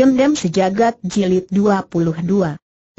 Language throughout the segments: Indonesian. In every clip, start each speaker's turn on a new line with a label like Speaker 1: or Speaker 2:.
Speaker 1: Dendam Sejagat Jilid 22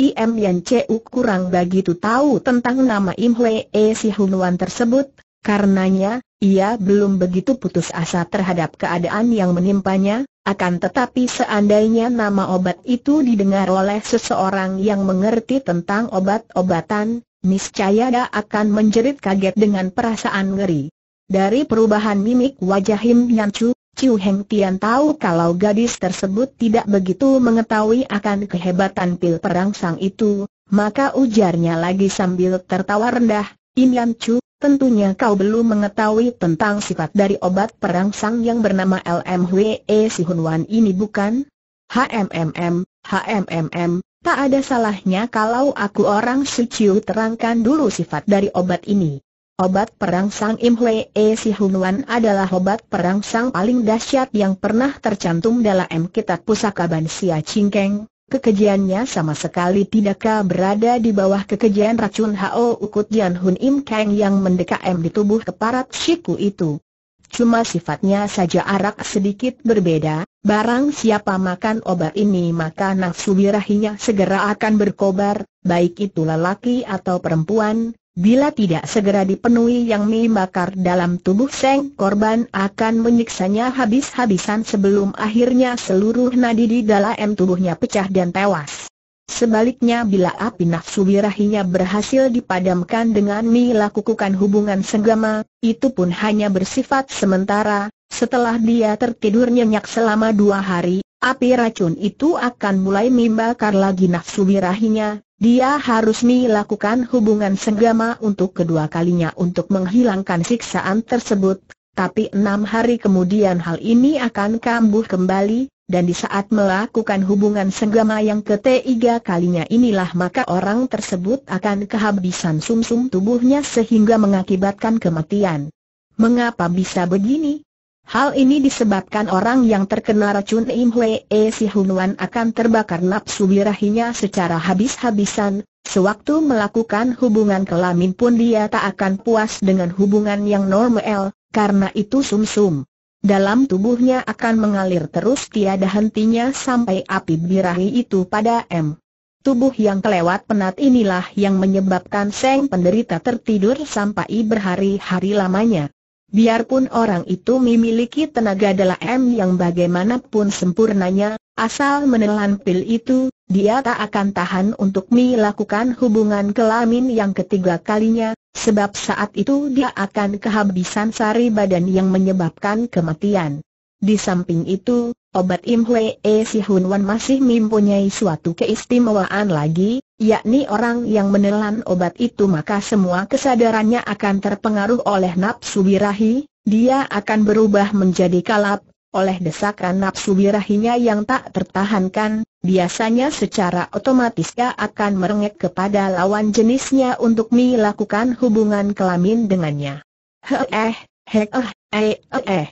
Speaker 1: Im Yan Cheu kurang begitu tahu tentang nama Im E Si Hunuan tersebut, karenanya, ia belum begitu putus asa terhadap keadaan yang menimpanya, akan tetapi seandainya nama obat itu didengar oleh seseorang yang mengerti tentang obat-obatan, niscaya dia akan menjerit kaget dengan perasaan ngeri. Dari perubahan mimik wajah Im Yan Chu, Chiu Heng Tian tahu kalau gadis tersebut tidak begitu mengetahui akan kehebatan pil perangsang itu, maka ujarnya lagi sambil tertawa rendah, In Yan Chu, tentunya kau belum mengetahui tentang sifat dari obat perangsang yang bernama LMWE e Si Hun Wan ini bukan? HMMM, HMMM, tak ada salahnya kalau aku orang suciu terangkan dulu sifat dari obat ini. Obat perang Sang Hwe E Si Wan adalah obat perang Sang paling dahsyat yang pernah tercantum dalam kitab pusaka Bansia Cingkeng. Kekejiannya sama sekali tidakkah berada di bawah kekejian racun Hao Ukut Jian Hun Im Keng yang mendekam di tubuh keparat Shiku itu. Cuma sifatnya saja arak sedikit berbeda, barang siapa makan obat ini maka nafsu birahinya segera akan berkobar, baik itu lelaki atau perempuan, Bila tidak segera dipenuhi yang mie bakar dalam tubuh Seng korban akan menyiksanya habis-habisan sebelum akhirnya seluruh nadi di dalam tubuhnya pecah dan tewas. Sebaliknya bila api nafsu birahinya berhasil dipadamkan dengan mie lakukan hubungan senggama, itu pun hanya bersifat sementara, setelah dia tertidur nyenyak selama dua hari, api racun itu akan mulai membakar lagi nafsu birahinya, dia harus melakukan hubungan senggama untuk kedua kalinya untuk menghilangkan siksaan tersebut, tapi enam hari kemudian hal ini akan kambuh kembali, dan di saat melakukan hubungan senggama yang ketiga kalinya inilah maka orang tersebut akan kehabisan sumsum tubuhnya sehingga mengakibatkan kematian. Mengapa bisa begini? Hal ini disebabkan orang yang terkena racun Im Hwee Si Hunuan akan terbakar nafsu birahinya secara habis-habisan, sewaktu melakukan hubungan kelamin pun dia tak akan puas dengan hubungan yang normal, karena itu sumsum. -sum. Dalam tubuhnya akan mengalir terus tiada hentinya sampai api birahi itu pada M. Tubuh yang kelewat penat inilah yang menyebabkan Seng penderita tertidur sampai berhari-hari lamanya. Biarpun orang itu memiliki tenaga dalam yang bagaimanapun sempurnanya, asal menelan pil itu, dia tak akan tahan untuk melakukan hubungan kelamin yang ketiga kalinya, sebab saat itu dia akan kehabisan sari badan yang menyebabkan kematian. Di samping itu, obat Im E Si Hun Wan masih mempunyai suatu keistimewaan lagi, yakni orang yang menelan obat itu maka semua kesadarannya akan terpengaruh oleh nafsu birahi, dia akan berubah menjadi kalap, oleh desakan nafsu birahinya yang tak tertahankan, biasanya secara otomatis dia akan merengek kepada lawan jenisnya untuk melakukan hubungan kelamin dengannya. Heh, heh, eh, eh, eh.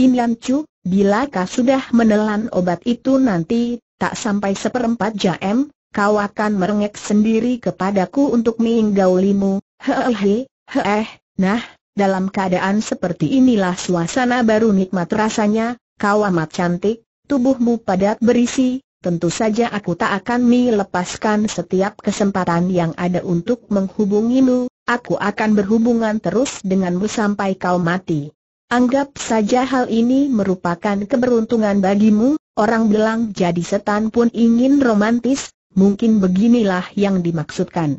Speaker 1: Inyan Chu, Bila kau sudah menelan obat itu nanti, tak sampai seperempat jam, kau akan merengek sendiri kepadaku untuk minggaulimu, hehehe, heeh, nah, dalam keadaan seperti inilah suasana baru nikmat rasanya, kau amat cantik, tubuhmu padat berisi, tentu saja aku tak akan melepaskan setiap kesempatan yang ada untuk menghubungimu, aku akan berhubungan terus denganmu sampai kau mati. Anggap saja hal ini merupakan keberuntungan bagimu, orang bilang jadi setan pun ingin romantis, mungkin beginilah yang dimaksudkan.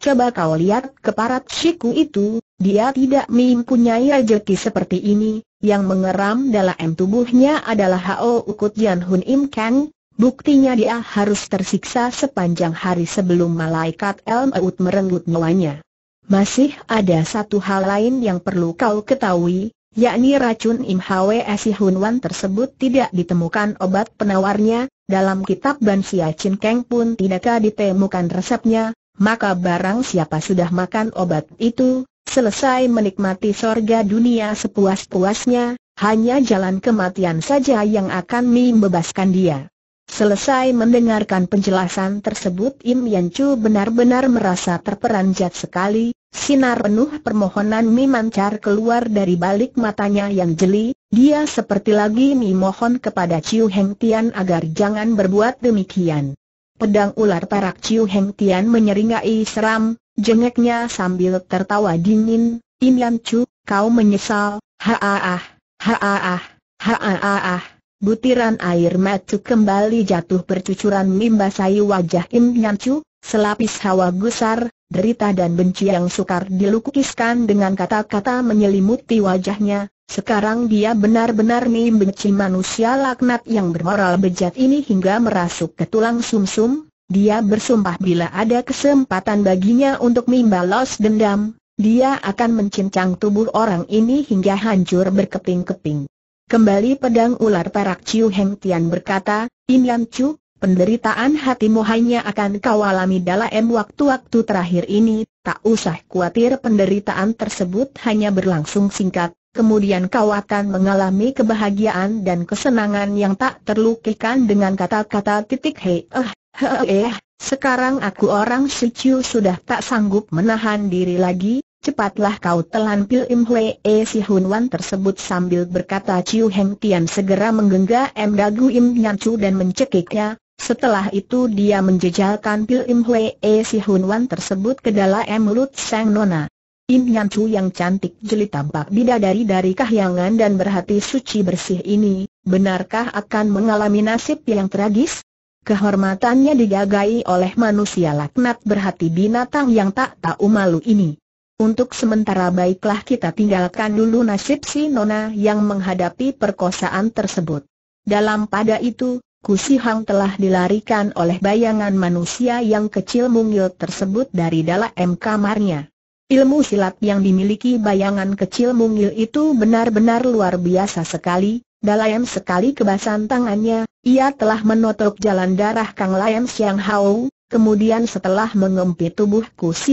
Speaker 1: Coba kau lihat keparat shiku itu, dia tidak mempunyai rejeki seperti ini, yang mengeram dalam tubuhnya adalah Hao Ukut Yan Hun Im Kang, buktinya dia harus tersiksa sepanjang hari sebelum malaikat El Maut merenggut nyawanya. Masih ada satu hal lain yang perlu kau ketahui, yakni racun Im Hwe Si Hun Wan tersebut tidak ditemukan obat penawarnya, dalam kitab Ban Sia Chin Keng pun tidak ditemukan resepnya, maka barang siapa sudah makan obat itu, selesai menikmati sorga dunia sepuas-puasnya, hanya jalan kematian saja yang akan membebaskan dia. Selesai mendengarkan penjelasan tersebut Im Yan Chu benar-benar merasa terperanjat sekali, Sinar penuh permohonan memancar keluar dari balik matanya yang jeli, dia seperti lagi memohon kepada Chiu Heng Tian agar jangan berbuat demikian. Pedang ular perak Chiu Heng Tian menyeringai seram, jengeknya sambil tertawa dingin, Im Yan Chu, kau menyesal, haah, haah, haah, Butiran air matu kembali jatuh bercucuran membasahi wajah Im Yan Chu, selapis hawa gusar, derita dan benci yang sukar dilukiskan dengan kata-kata menyelimuti wajahnya, sekarang dia benar-benar membenci manusia laknat yang bermoral bejat ini hingga merasuk ke tulang sumsum, dia bersumpah bila ada kesempatan baginya untuk membalas dendam, dia akan mencincang tubuh orang ini hingga hancur berkeping-keping. Kembali pedang ular perak Chiu Heng Tian berkata, Inyan Chu, Penderitaan hatimu hanya akan kau alami dalam waktu-waktu terakhir ini, tak usah khawatir penderitaan tersebut hanya berlangsung singkat, kemudian kau akan mengalami kebahagiaan dan kesenangan yang tak terlukiskan dengan kata-kata titik hei eh, he eh, eh, sekarang aku orang suci sudah tak sanggup menahan diri lagi, Cepatlah kau telan pil Im Hwee eh, Si Hun Wan tersebut sambil berkata Ciu Heng Tian segera menggenggam Dagu Im nyancu dan mencekiknya, setelah itu dia menjejalkan Pil Im E si Hun Wan tersebut ke dalam mulut sang nona. Im Nyan Chu yang cantik jeli tampak bidadari dari kahyangan dan berhati suci bersih ini, benarkah akan mengalami nasib yang tragis? Kehormatannya digagai oleh manusia laknat berhati binatang yang tak tahu malu ini. Untuk sementara baiklah kita tinggalkan dulu nasib si Nona yang menghadapi perkosaan tersebut. Dalam pada itu, Hang telah dilarikan oleh bayangan manusia yang kecil mungil tersebut dari dalam kamarnya. Ilmu silat yang dimiliki bayangan kecil mungil itu benar-benar luar biasa sekali, dalam sekali kebasan tangannya, ia telah menotok jalan darah Kang Layam Siang Hao, kemudian setelah mengempit tubuh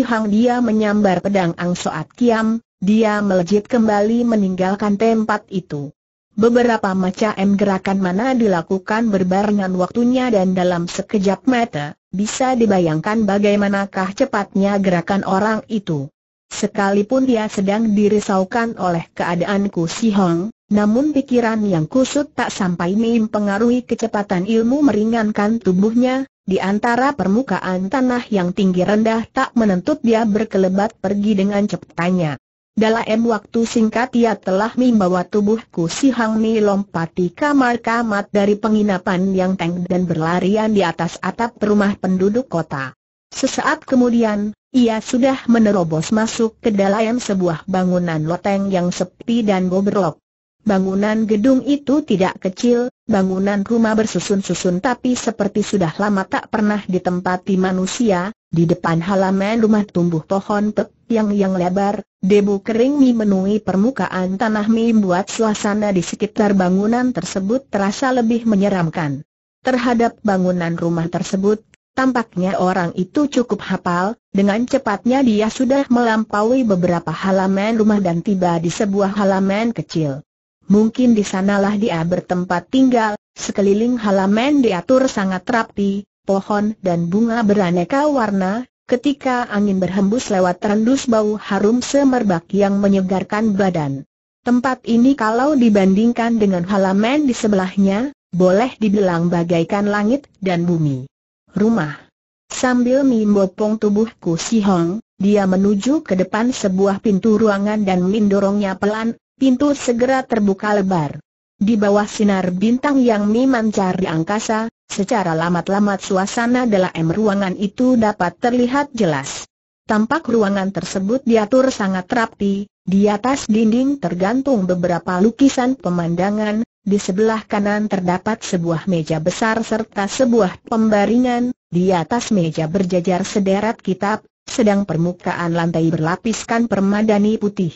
Speaker 1: Hang, dia menyambar pedang Ang Soat Kiam, dia melejit kembali meninggalkan tempat itu. Beberapa macam gerakan mana dilakukan berbarengan waktunya dan dalam sekejap mata, bisa dibayangkan bagaimanakah cepatnya gerakan orang itu. Sekalipun dia sedang dirisaukan oleh keadaanku, Si Hong, namun pikiran yang kusut tak sampai mempengaruhi kecepatan ilmu meringankan tubuhnya, di antara permukaan tanah yang tinggi rendah tak menentut dia berkelebat pergi dengan cepatnya. Dalam waktu singkat ia telah membawa tubuhku si Hang Mi lompati kamar-kamar dari penginapan yang teng dan berlarian di atas atap rumah penduduk kota. Sesaat kemudian, ia sudah menerobos masuk ke dalam sebuah bangunan loteng yang sepi dan bobrok. Bangunan gedung itu tidak kecil, bangunan rumah bersusun-susun tapi seperti sudah lama tak pernah ditempati manusia, di depan halaman rumah tumbuh pohon pek yang-yang lebar, debu kering memenuhi permukaan tanah membuat suasana di sekitar bangunan tersebut terasa lebih menyeramkan. Terhadap bangunan rumah tersebut, tampaknya orang itu cukup hafal, dengan cepatnya dia sudah melampaui beberapa halaman rumah dan tiba di sebuah halaman kecil. Mungkin di sanalah dia bertempat tinggal, sekeliling halaman diatur sangat rapi, pohon dan bunga beraneka warna, Ketika angin berhembus lewat terendus bau harum semerbak yang menyegarkan badan. Tempat ini kalau dibandingkan dengan halaman di sebelahnya, boleh dibilang bagaikan langit dan bumi. Rumah. Sambil mimbopong tubuhku si Hong, dia menuju ke depan sebuah pintu ruangan dan mendorongnya pelan, pintu segera terbuka lebar. Di bawah sinar bintang yang memancar di angkasa, Secara lamat-lamat suasana dalam ruangan itu dapat terlihat jelas. Tampak ruangan tersebut diatur sangat rapi, di atas dinding tergantung beberapa lukisan pemandangan, di sebelah kanan terdapat sebuah meja besar serta sebuah pembaringan, di atas meja berjajar sederet kitab, sedang permukaan lantai berlapiskan permadani putih.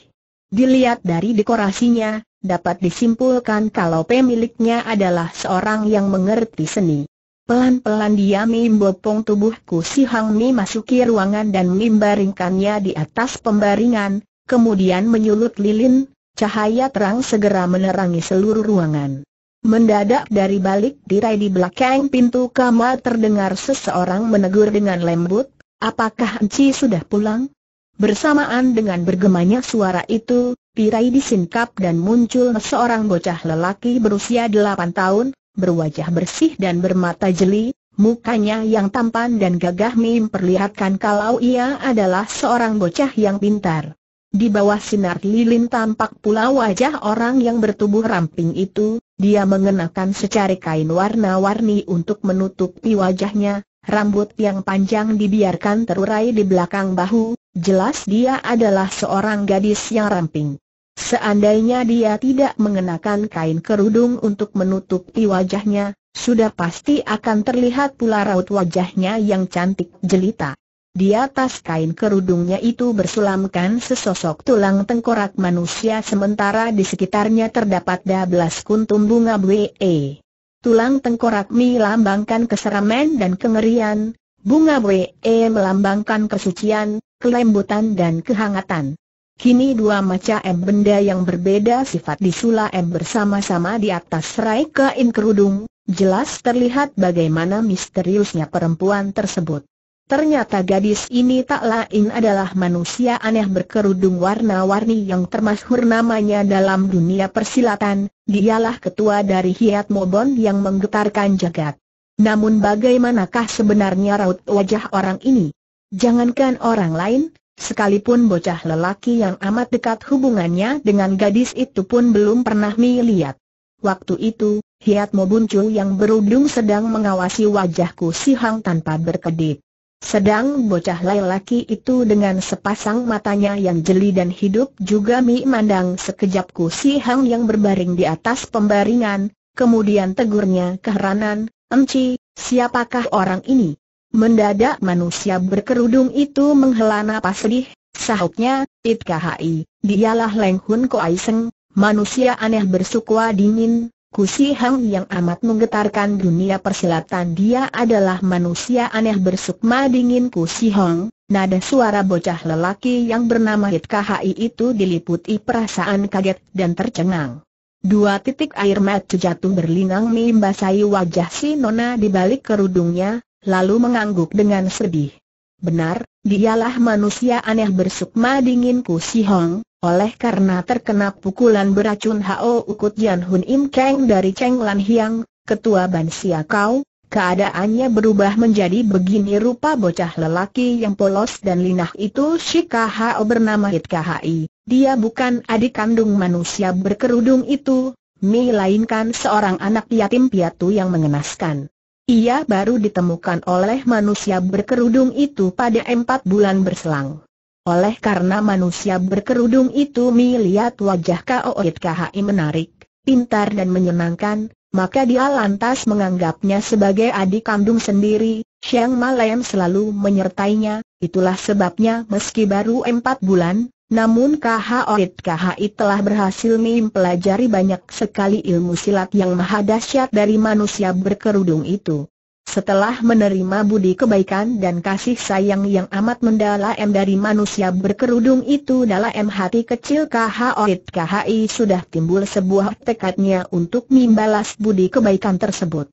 Speaker 1: Dilihat dari dekorasinya, dapat disimpulkan kalau pemiliknya adalah seorang yang mengerti seni. Pelan-pelan dia membopong tubuhku si Hang Mi masuki ruangan dan membaringkannya di atas pembaringan, kemudian menyulut lilin, cahaya terang segera menerangi seluruh ruangan. Mendadak dari balik tirai di belakang pintu kamar terdengar seseorang menegur dengan lembut, apakah Enci sudah pulang? Bersamaan dengan bergemanya suara itu, tirai disingkap dan muncul seorang bocah lelaki berusia 8 tahun, berwajah bersih dan bermata jeli, Mukanya yang tampan dan gagah memperlihatkan kalau ia adalah seorang bocah yang pintar. Di bawah sinar lilin tampak pula wajah orang yang bertubuh ramping itu, dia mengenakan secari kain warna-warni untuk menutupi wajahnya, rambut yang panjang dibiarkan terurai di belakang bahu, Jelas dia adalah seorang gadis yang ramping. Seandainya dia tidak mengenakan kain kerudung untuk menutupi wajahnya, sudah pasti akan terlihat pula raut wajahnya yang cantik jelita. Di atas kain kerudungnya itu bersulamkan sesosok tulang tengkorak manusia sementara di sekitarnya terdapat belas kuntum bunga BE. Tulang tengkorak melambangkan keseraman dan kengerian, bunga BE melambangkan kesucian, kelembutan dan kehangatan. Kini dua macam benda yang berbeda sifat Sula M bersama-sama di atas serai kain kerudung, jelas terlihat bagaimana misteriusnya perempuan tersebut. Ternyata gadis ini tak lain adalah manusia aneh berkerudung warna-warni yang termasuk namanya dalam dunia persilatan, dialah ketua dari Hiat Mobon yang menggetarkan jagat. Namun bagaimanakah sebenarnya raut wajah orang ini? Jangankan orang lain, sekalipun bocah lelaki yang amat dekat hubungannya dengan gadis itu pun belum pernah Mi lihat. Waktu itu, Hiat Mobuncu yang berudung sedang mengawasi wajahku si Hang tanpa berkedip. Sedang bocah lelaki itu dengan sepasang matanya yang jeli dan hidup juga mi mandang sekejapku si Hang yang berbaring di atas pembaringan, kemudian tegurnya keheranan, enci, siapakah orang ini? Mendadak manusia berkerudung itu menghela napas sedih, sahutnya, It Khai, dialah Leng Hun Seng, manusia aneh bersukwa dingin, Kusi Hang yang amat menggetarkan dunia persilatan dia adalah manusia aneh bersukma dingin Kusi Hang, nada suara bocah lelaki yang bernama It Khai itu diliputi perasaan kaget dan tercengang. Dua titik air mata jatuh berlinang membasahi wajah si Nona di balik kerudungnya, lalu mengangguk dengan sedih. Benar, dialah manusia aneh bersukma dinginku si Hong, oleh karena terkena pukulan beracun Hao Ukut Yan Hun Im Kang dari Cheng Lan Hiang, ketua bansia Kau, keadaannya berubah menjadi begini rupa bocah lelaki yang polos dan linah itu Shika Hao bernama Hit Khai. Dia bukan adik kandung manusia berkerudung itu, melainkan seorang anak yatim piatu yang mengenaskan. Ia baru ditemukan oleh manusia berkerudung itu pada empat bulan berselang. Oleh karena manusia berkerudung itu melihat wajah Kaoit KHI menarik, pintar dan menyenangkan, maka dia lantas menganggapnya sebagai adik kandung sendiri, Siang Malem selalu menyertainya, itulah sebabnya meski baru empat bulan, namun Khaorit Khai telah berhasil mempelajari banyak sekali ilmu silat yang maha dahsyat dari manusia berkerudung itu. Setelah menerima budi kebaikan dan kasih sayang yang amat mendalam dari manusia berkerudung itu dalam hati kecil Khaorit Khai sudah timbul sebuah tekadnya untuk membalas budi kebaikan tersebut.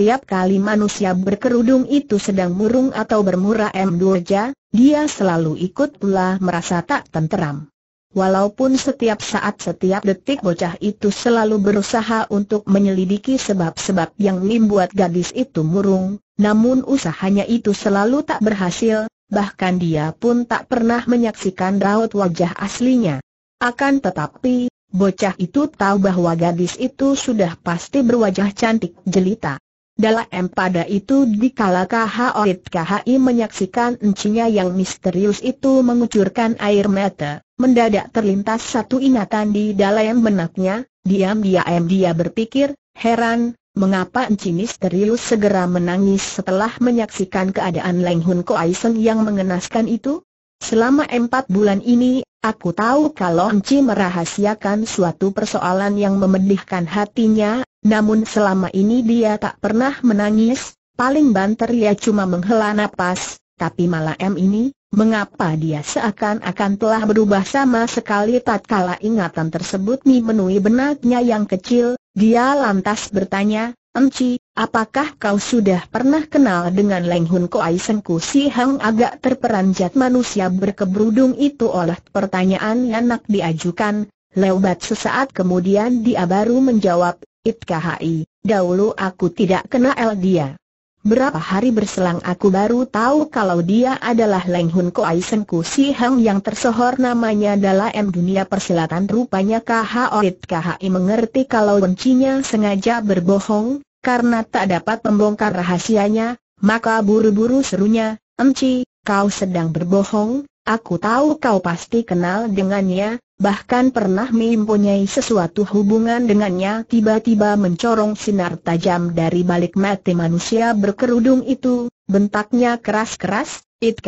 Speaker 1: Setiap kali manusia berkerudung itu sedang murung atau bermurah M. Durja, dia selalu ikut pula merasa tak tenteram. Walaupun setiap saat setiap detik bocah itu selalu berusaha untuk menyelidiki sebab-sebab yang membuat gadis itu murung, namun usahanya itu selalu tak berhasil, bahkan dia pun tak pernah menyaksikan raut wajah aslinya. Akan tetapi, bocah itu tahu bahwa gadis itu sudah pasti berwajah cantik jelita. Dalam pada itu dikala Khaoit Khi menyaksikan encinya yang misterius itu mengucurkan air mata, mendadak terlintas satu ingatan di dalam benaknya, diam-diam dia berpikir, heran, mengapa enci misterius segera menangis setelah menyaksikan keadaan Leng Hun Ko yang mengenaskan itu? Selama empat bulan ini, aku tahu kalau Enci merahasiakan suatu persoalan yang memedihkan hatinya, namun selama ini dia tak pernah menangis, paling banter ia cuma menghela nafas. tapi malah M ini, mengapa dia seakan-akan telah berubah sama sekali tatkala ingatan tersebut memenuhi benaknya yang kecil, dia lantas bertanya, Enci, apakah kau sudah pernah kenal dengan Leng Hun Koai Ku Si Hang agak terperanjat manusia berkeberudung itu oleh pertanyaan yang nak diajukan, lewat sesaat kemudian dia baru menjawab, It KHI, dahulu aku tidak kenal dia. Berapa hari berselang aku baru tahu kalau dia adalah Leng Hun Koai Ku Si Hang yang tersohor namanya dalam dunia persilatan rupanya KH Khaorit Khi mengerti kalau bencinya sengaja berbohong, karena tak dapat membongkar rahasianya, maka buru-buru serunya, Enci, kau sedang berbohong, Aku tahu kau pasti kenal dengannya, bahkan pernah mempunyai sesuatu hubungan dengannya tiba-tiba mencorong sinar tajam dari balik mati manusia berkerudung itu, bentaknya keras-keras, It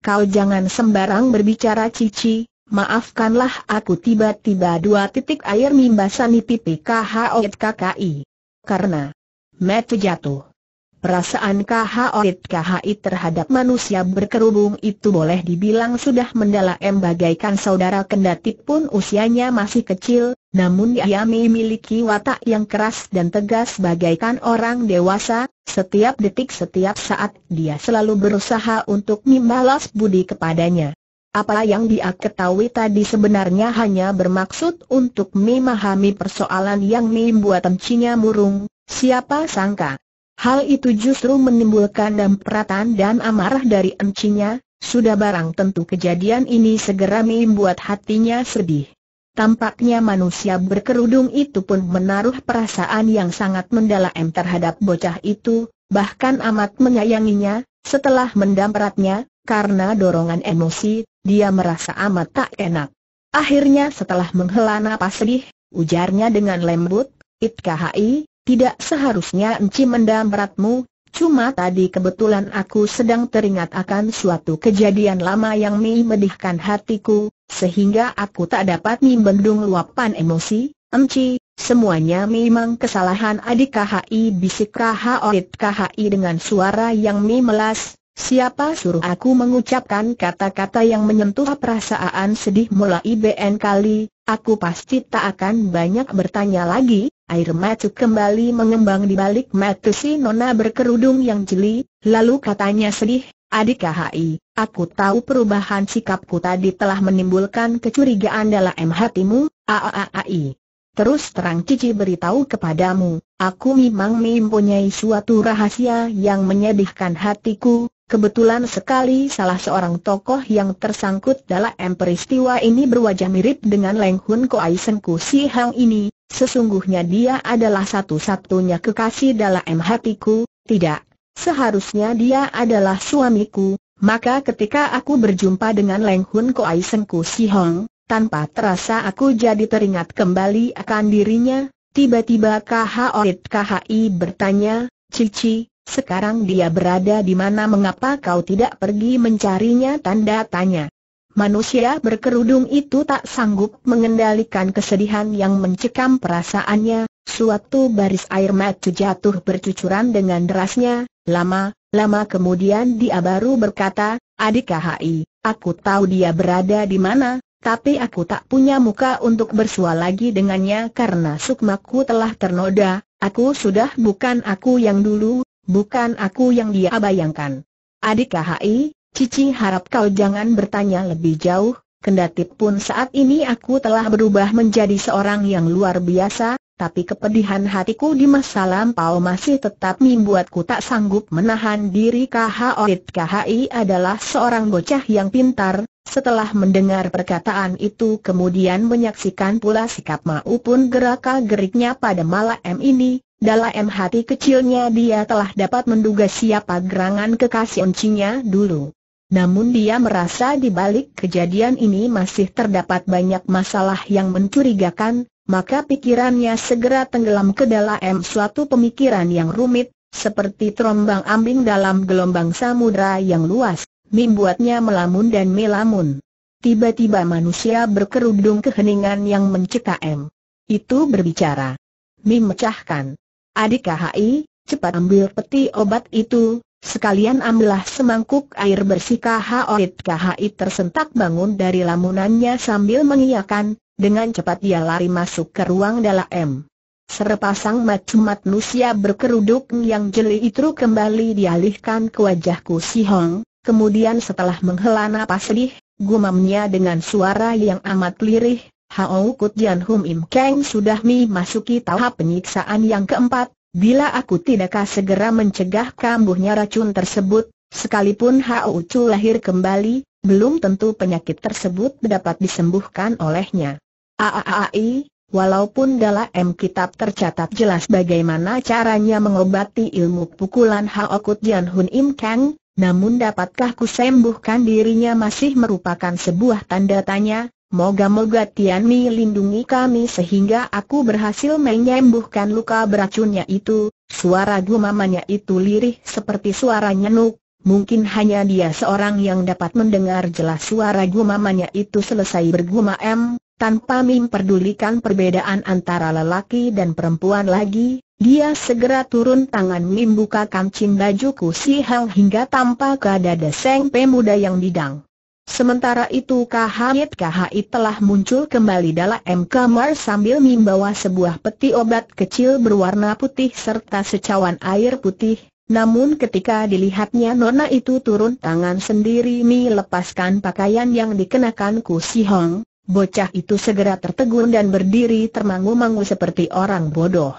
Speaker 1: kau jangan sembarang berbicara cici, maafkanlah aku tiba-tiba dua titik air mimbasan di pipi KHO KKI. Karena, mata jatuh. Perasaan Khaorit Khai terhadap manusia berkerubung itu boleh dibilang sudah mendalam. bagaikan saudara kendati pun usianya masih kecil, namun dia memiliki watak yang keras dan tegas bagaikan orang dewasa, setiap detik setiap saat dia selalu berusaha untuk membalas budi kepadanya. Apa yang dia ketahui tadi sebenarnya hanya bermaksud untuk memahami persoalan yang membuat tencinya murung, siapa sangka Hal itu justru menimbulkan dampratan dan amarah dari encinya, sudah barang tentu kejadian ini segera membuat hatinya sedih. Tampaknya manusia berkerudung itu pun menaruh perasaan yang sangat mendalam terhadap bocah itu, bahkan amat menyayanginya, setelah mendampratnya, karena dorongan emosi, dia merasa amat tak enak. Akhirnya setelah menghela napas sedih, ujarnya dengan lembut, Itkahi. Tidak seharusnya Enci mendam beratmu, cuma tadi kebetulan aku sedang teringat akan suatu kejadian lama yang memedihkan hatiku, sehingga aku tak dapat membendung luapan emosi, Enci, semuanya memang kesalahan adik KHI bisik KHI dengan suara yang memelas, Siapa suruh aku mengucapkan kata-kata yang menyentuh perasaan sedih mula IBN kali, aku pasti tak akan banyak bertanya lagi, air mata kembali mengembang di balik mata si nona berkerudung yang jeli, lalu katanya sedih, adik KHI, aku tahu perubahan sikapku tadi telah menimbulkan kecurigaan dalam hatimu, aaai. Terus terang Cici beritahu kepadamu, aku memang mempunyai suatu rahasia yang menyedihkan hatiku, Kebetulan sekali salah seorang tokoh yang tersangkut dalam peristiwa ini berwajah mirip dengan Leng Hun Koai Ku Si Hang ini, sesungguhnya dia adalah satu-satunya kekasih dalam hatiku, tidak, seharusnya dia adalah suamiku, maka ketika aku berjumpa dengan Leng Hun Koai Ku Si Hang, tanpa terasa aku jadi teringat kembali akan dirinya, tiba-tiba KHOIT KHI bertanya, Cici, sekarang dia berada di mana mengapa kau tidak pergi mencarinya tanda tanya. Manusia berkerudung itu tak sanggup mengendalikan kesedihan yang mencekam perasaannya, suatu baris air mata jatuh bercucuran dengan derasnya, lama, lama kemudian dia baru berkata, adik KHI, aku tahu dia berada di mana, tapi aku tak punya muka untuk bersua lagi dengannya karena sukmaku telah ternoda, aku sudah bukan aku yang dulu, bukan aku yang dia bayangkan. Adik KHI, Cici harap kau jangan bertanya lebih jauh, kendati pun saat ini aku telah berubah menjadi seorang yang luar biasa, tapi kepedihan hatiku di masa lampau masih tetap membuatku tak sanggup menahan diri KH KHI adalah seorang bocah yang pintar, setelah mendengar perkataan itu kemudian menyaksikan pula sikap Mau pun gerak-geriknya pada malam ini, dalam hati kecilnya dia telah dapat menduga siapa gerangan kekasih oncinya dulu. Namun dia merasa di balik kejadian ini masih terdapat banyak masalah yang mencurigakan, maka pikirannya segera tenggelam ke dalam suatu pemikiran yang rumit, seperti terombang ambing dalam gelombang samudra yang luas membuatnya melamun dan melamun. Tiba-tiba manusia berkerudung keheningan yang mencekam. Itu berbicara. Mim mecahkan. Adik KHI, cepat ambil peti obat itu, sekalian ambillah semangkuk air bersih KHOIT KHI tersentak bangun dari lamunannya sambil mengiyakan, dengan cepat dia lari masuk ke ruang dalam. Serepasang macam manusia berkerudung yang jeli itu kembali dialihkan ke wajahku si Hong, Kemudian setelah menghela napas sedih, gumamnya dengan suara yang amat lirih, Hao Kutian Hum Im Kang sudah mi masuki tahap penyiksaan yang keempat, bila aku tidakkah segera mencegah kambuhnya racun tersebut, sekalipun Hao Chu lahir kembali, belum tentu penyakit tersebut dapat disembuhkan olehnya. Aaai, walaupun dalam kitab tercatat jelas bagaimana caranya mengobati ilmu pukulan Hao Kutian Hum Im Kang, namun dapatkah sembuhkan dirinya masih merupakan sebuah tanda tanya, moga-moga Tian Mi lindungi kami sehingga aku berhasil menyembuhkan luka beracunnya itu, suara gumamannya itu lirih seperti suara nyenuk, mungkin hanya dia seorang yang dapat mendengar jelas suara gumamannya itu selesai bergumam, tanpa memperdulikan perbedaan antara lelaki dan perempuan lagi, dia segera turun tangan membuka kancing bajuku si Hel hingga tampak seng deseng pemuda yang bidang. Sementara itu Kahit Kahit telah muncul kembali dalam kamar sambil membawa sebuah peti obat kecil berwarna putih serta secawan air putih. Namun ketika dilihatnya Nona itu turun tangan sendiri melepaskan pakaian yang dikenakan Ku Si Hong, bocah itu segera tertegun dan berdiri termangu-mangu seperti orang bodoh.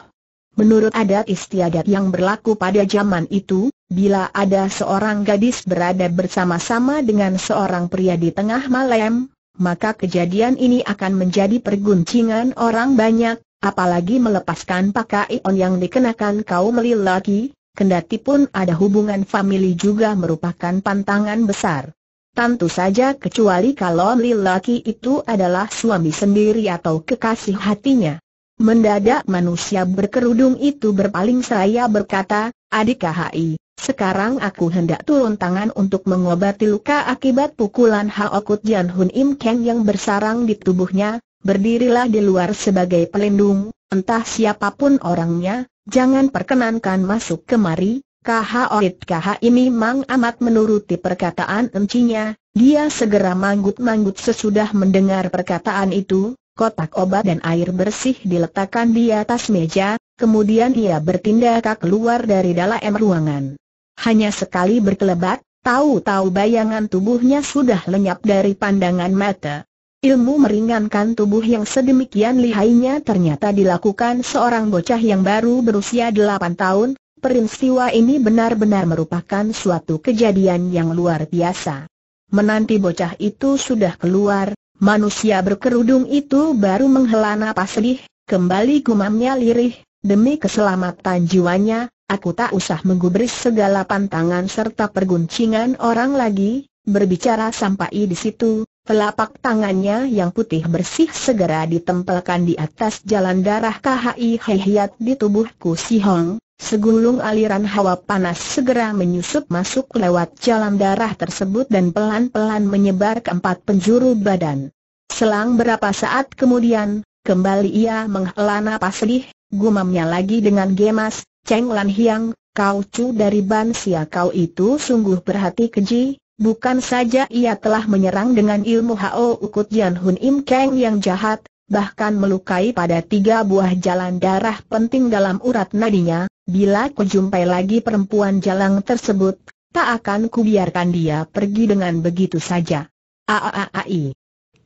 Speaker 1: Menurut adat istiadat yang berlaku pada zaman itu, bila ada seorang gadis berada bersama-sama dengan seorang pria di tengah malam, maka kejadian ini akan menjadi perguncingan orang banyak, apalagi melepaskan pakaian yang dikenakan kaum lelaki, kendati pun ada hubungan famili juga merupakan pantangan besar. Tentu saja kecuali kalau lelaki itu adalah suami sendiri atau kekasih hatinya. Mendadak manusia berkerudung itu berpaling saya berkata, adik KHI, sekarang aku hendak turun tangan untuk mengobati luka akibat pukulan Haokut Jan Hun Im Keng yang bersarang di tubuhnya, berdirilah di luar sebagai pelindung, entah siapapun orangnya, jangan perkenankan masuk kemari, KHOIT KHI ini memang amat menuruti perkataan encinya, dia segera manggut-manggut sesudah mendengar perkataan itu, Kotak obat dan air bersih diletakkan di atas meja, kemudian ia bertindak keluar dari dalam ruangan. Hanya sekali berkelebat, tahu-tahu bayangan tubuhnya sudah lenyap dari pandangan mata. Ilmu meringankan tubuh yang sedemikian lihainya ternyata dilakukan seorang bocah yang baru berusia 8 tahun, peristiwa ini benar-benar merupakan suatu kejadian yang luar biasa. Menanti bocah itu sudah keluar, Manusia berkerudung itu baru menghela napas sedih, kembali gumamnya lirih, demi keselamatan jiwanya, aku tak usah menggubris segala pantangan serta perguncingan orang lagi, berbicara sampai di situ, Telapak tangannya yang putih bersih segera ditempelkan di atas jalan darah KHI Hiat di tubuhku Si Hong, Segulung aliran hawa panas segera menyusup masuk lewat jalan darah tersebut dan pelan-pelan menyebar ke empat penjuru badan. Selang berapa saat kemudian, kembali ia menghela napas sedih, gumamnya lagi dengan gemas, Cheng Lan Hiang, kau cu dari ban sia kau itu sungguh berhati keji, bukan saja ia telah menyerang dengan ilmu Hao Ukut Yan Hun Im Keng yang jahat, bahkan melukai pada tiga buah jalan darah penting dalam urat nadinya, bila kujumpai lagi perempuan jalang tersebut, tak akan kubiarkan dia pergi dengan begitu saja. Aaai.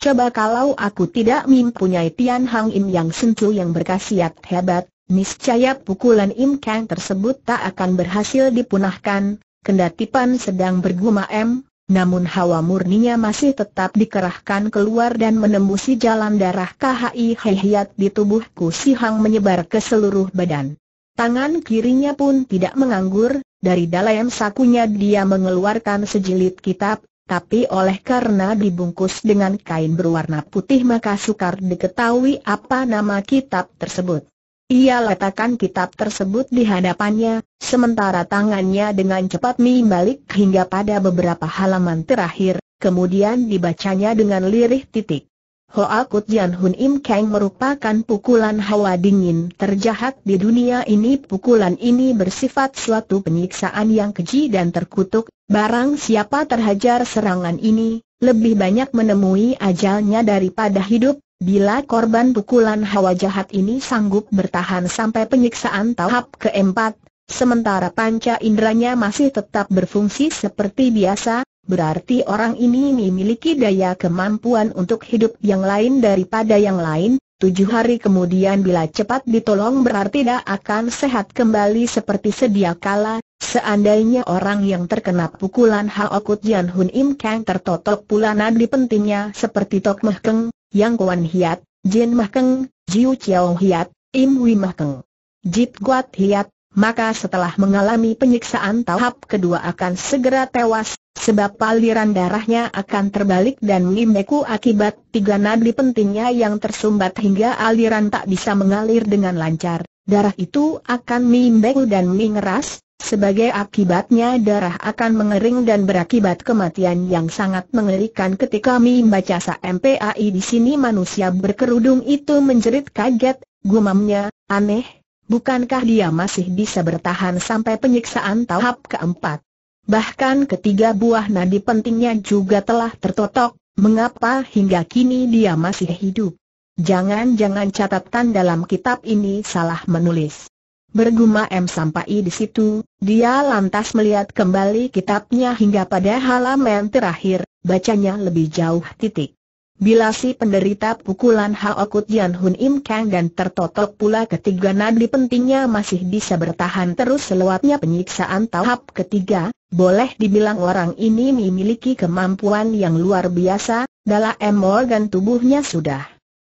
Speaker 1: Coba kalau aku tidak mempunyai Tian Hang Im yang sentuh yang berkhasiat hebat, niscaya pukulan Im Kang tersebut tak akan berhasil dipunahkan, kendatipan sedang bergumam namun hawa murninya masih tetap dikerahkan keluar dan menembusi jalan darah KHI Hehiat di tubuhku si Hang menyebar ke seluruh badan. Tangan kirinya pun tidak menganggur, dari dalam sakunya dia mengeluarkan sejilid kitab, tapi oleh karena dibungkus dengan kain berwarna putih maka sukar diketahui apa nama kitab tersebut. Ia letakkan kitab tersebut di hadapannya, sementara tangannya dengan cepat membalik hingga pada beberapa halaman terakhir, kemudian dibacanya dengan lirih titik. Hoa Kut Jian Hun Im Kang merupakan pukulan hawa dingin terjahat di dunia ini. Pukulan ini bersifat suatu penyiksaan yang keji dan terkutuk, barang siapa terhajar serangan ini, lebih banyak menemui ajalnya daripada hidup, Bila korban pukulan hawa jahat ini sanggup bertahan sampai penyiksaan tahap keempat, sementara panca indranya masih tetap berfungsi seperti biasa, berarti orang ini memiliki daya kemampuan untuk hidup yang lain daripada yang lain, tujuh hari kemudian bila cepat ditolong berarti dia akan sehat kembali seperti sedia kala, seandainya orang yang terkena pukulan Hao Kut Jian Hun Im Kang tertotok pula nadi pentingnya seperti Tok Meh Keng, yang Kuan Hiat, Jin Mahkeng, Jiu Chiao Hiat, Im Wi Mahkeng. Jit Guat Hiat, maka setelah mengalami penyiksaan tahap kedua akan segera tewas, sebab aliran darahnya akan terbalik dan mimeku akibat tiga nadi pentingnya yang tersumbat hingga aliran tak bisa mengalir dengan lancar. Darah itu akan mimbeku dan mengeras, sebagai akibatnya darah akan mengering dan berakibat kematian yang sangat mengerikan ketika kami membaca MPAI di sini manusia berkerudung itu menjerit kaget, gumamnya, aneh, bukankah dia masih bisa bertahan sampai penyiksaan tahap keempat. Bahkan ketiga buah nadi pentingnya juga telah tertotok, mengapa hingga kini dia masih hidup. Jangan-jangan catatan dalam kitab ini salah menulis. Berguma M sampai di situ, dia lantas melihat kembali kitabnya hingga pada halaman terakhir, bacanya lebih jauh titik. Bila si penderita pukulan Haokut Yan Hun Im Kang dan tertotok pula ketiga nadi pentingnya masih bisa bertahan terus selewatnya penyiksaan tahap ketiga, boleh dibilang orang ini memiliki kemampuan yang luar biasa, dalam M organ tubuhnya sudah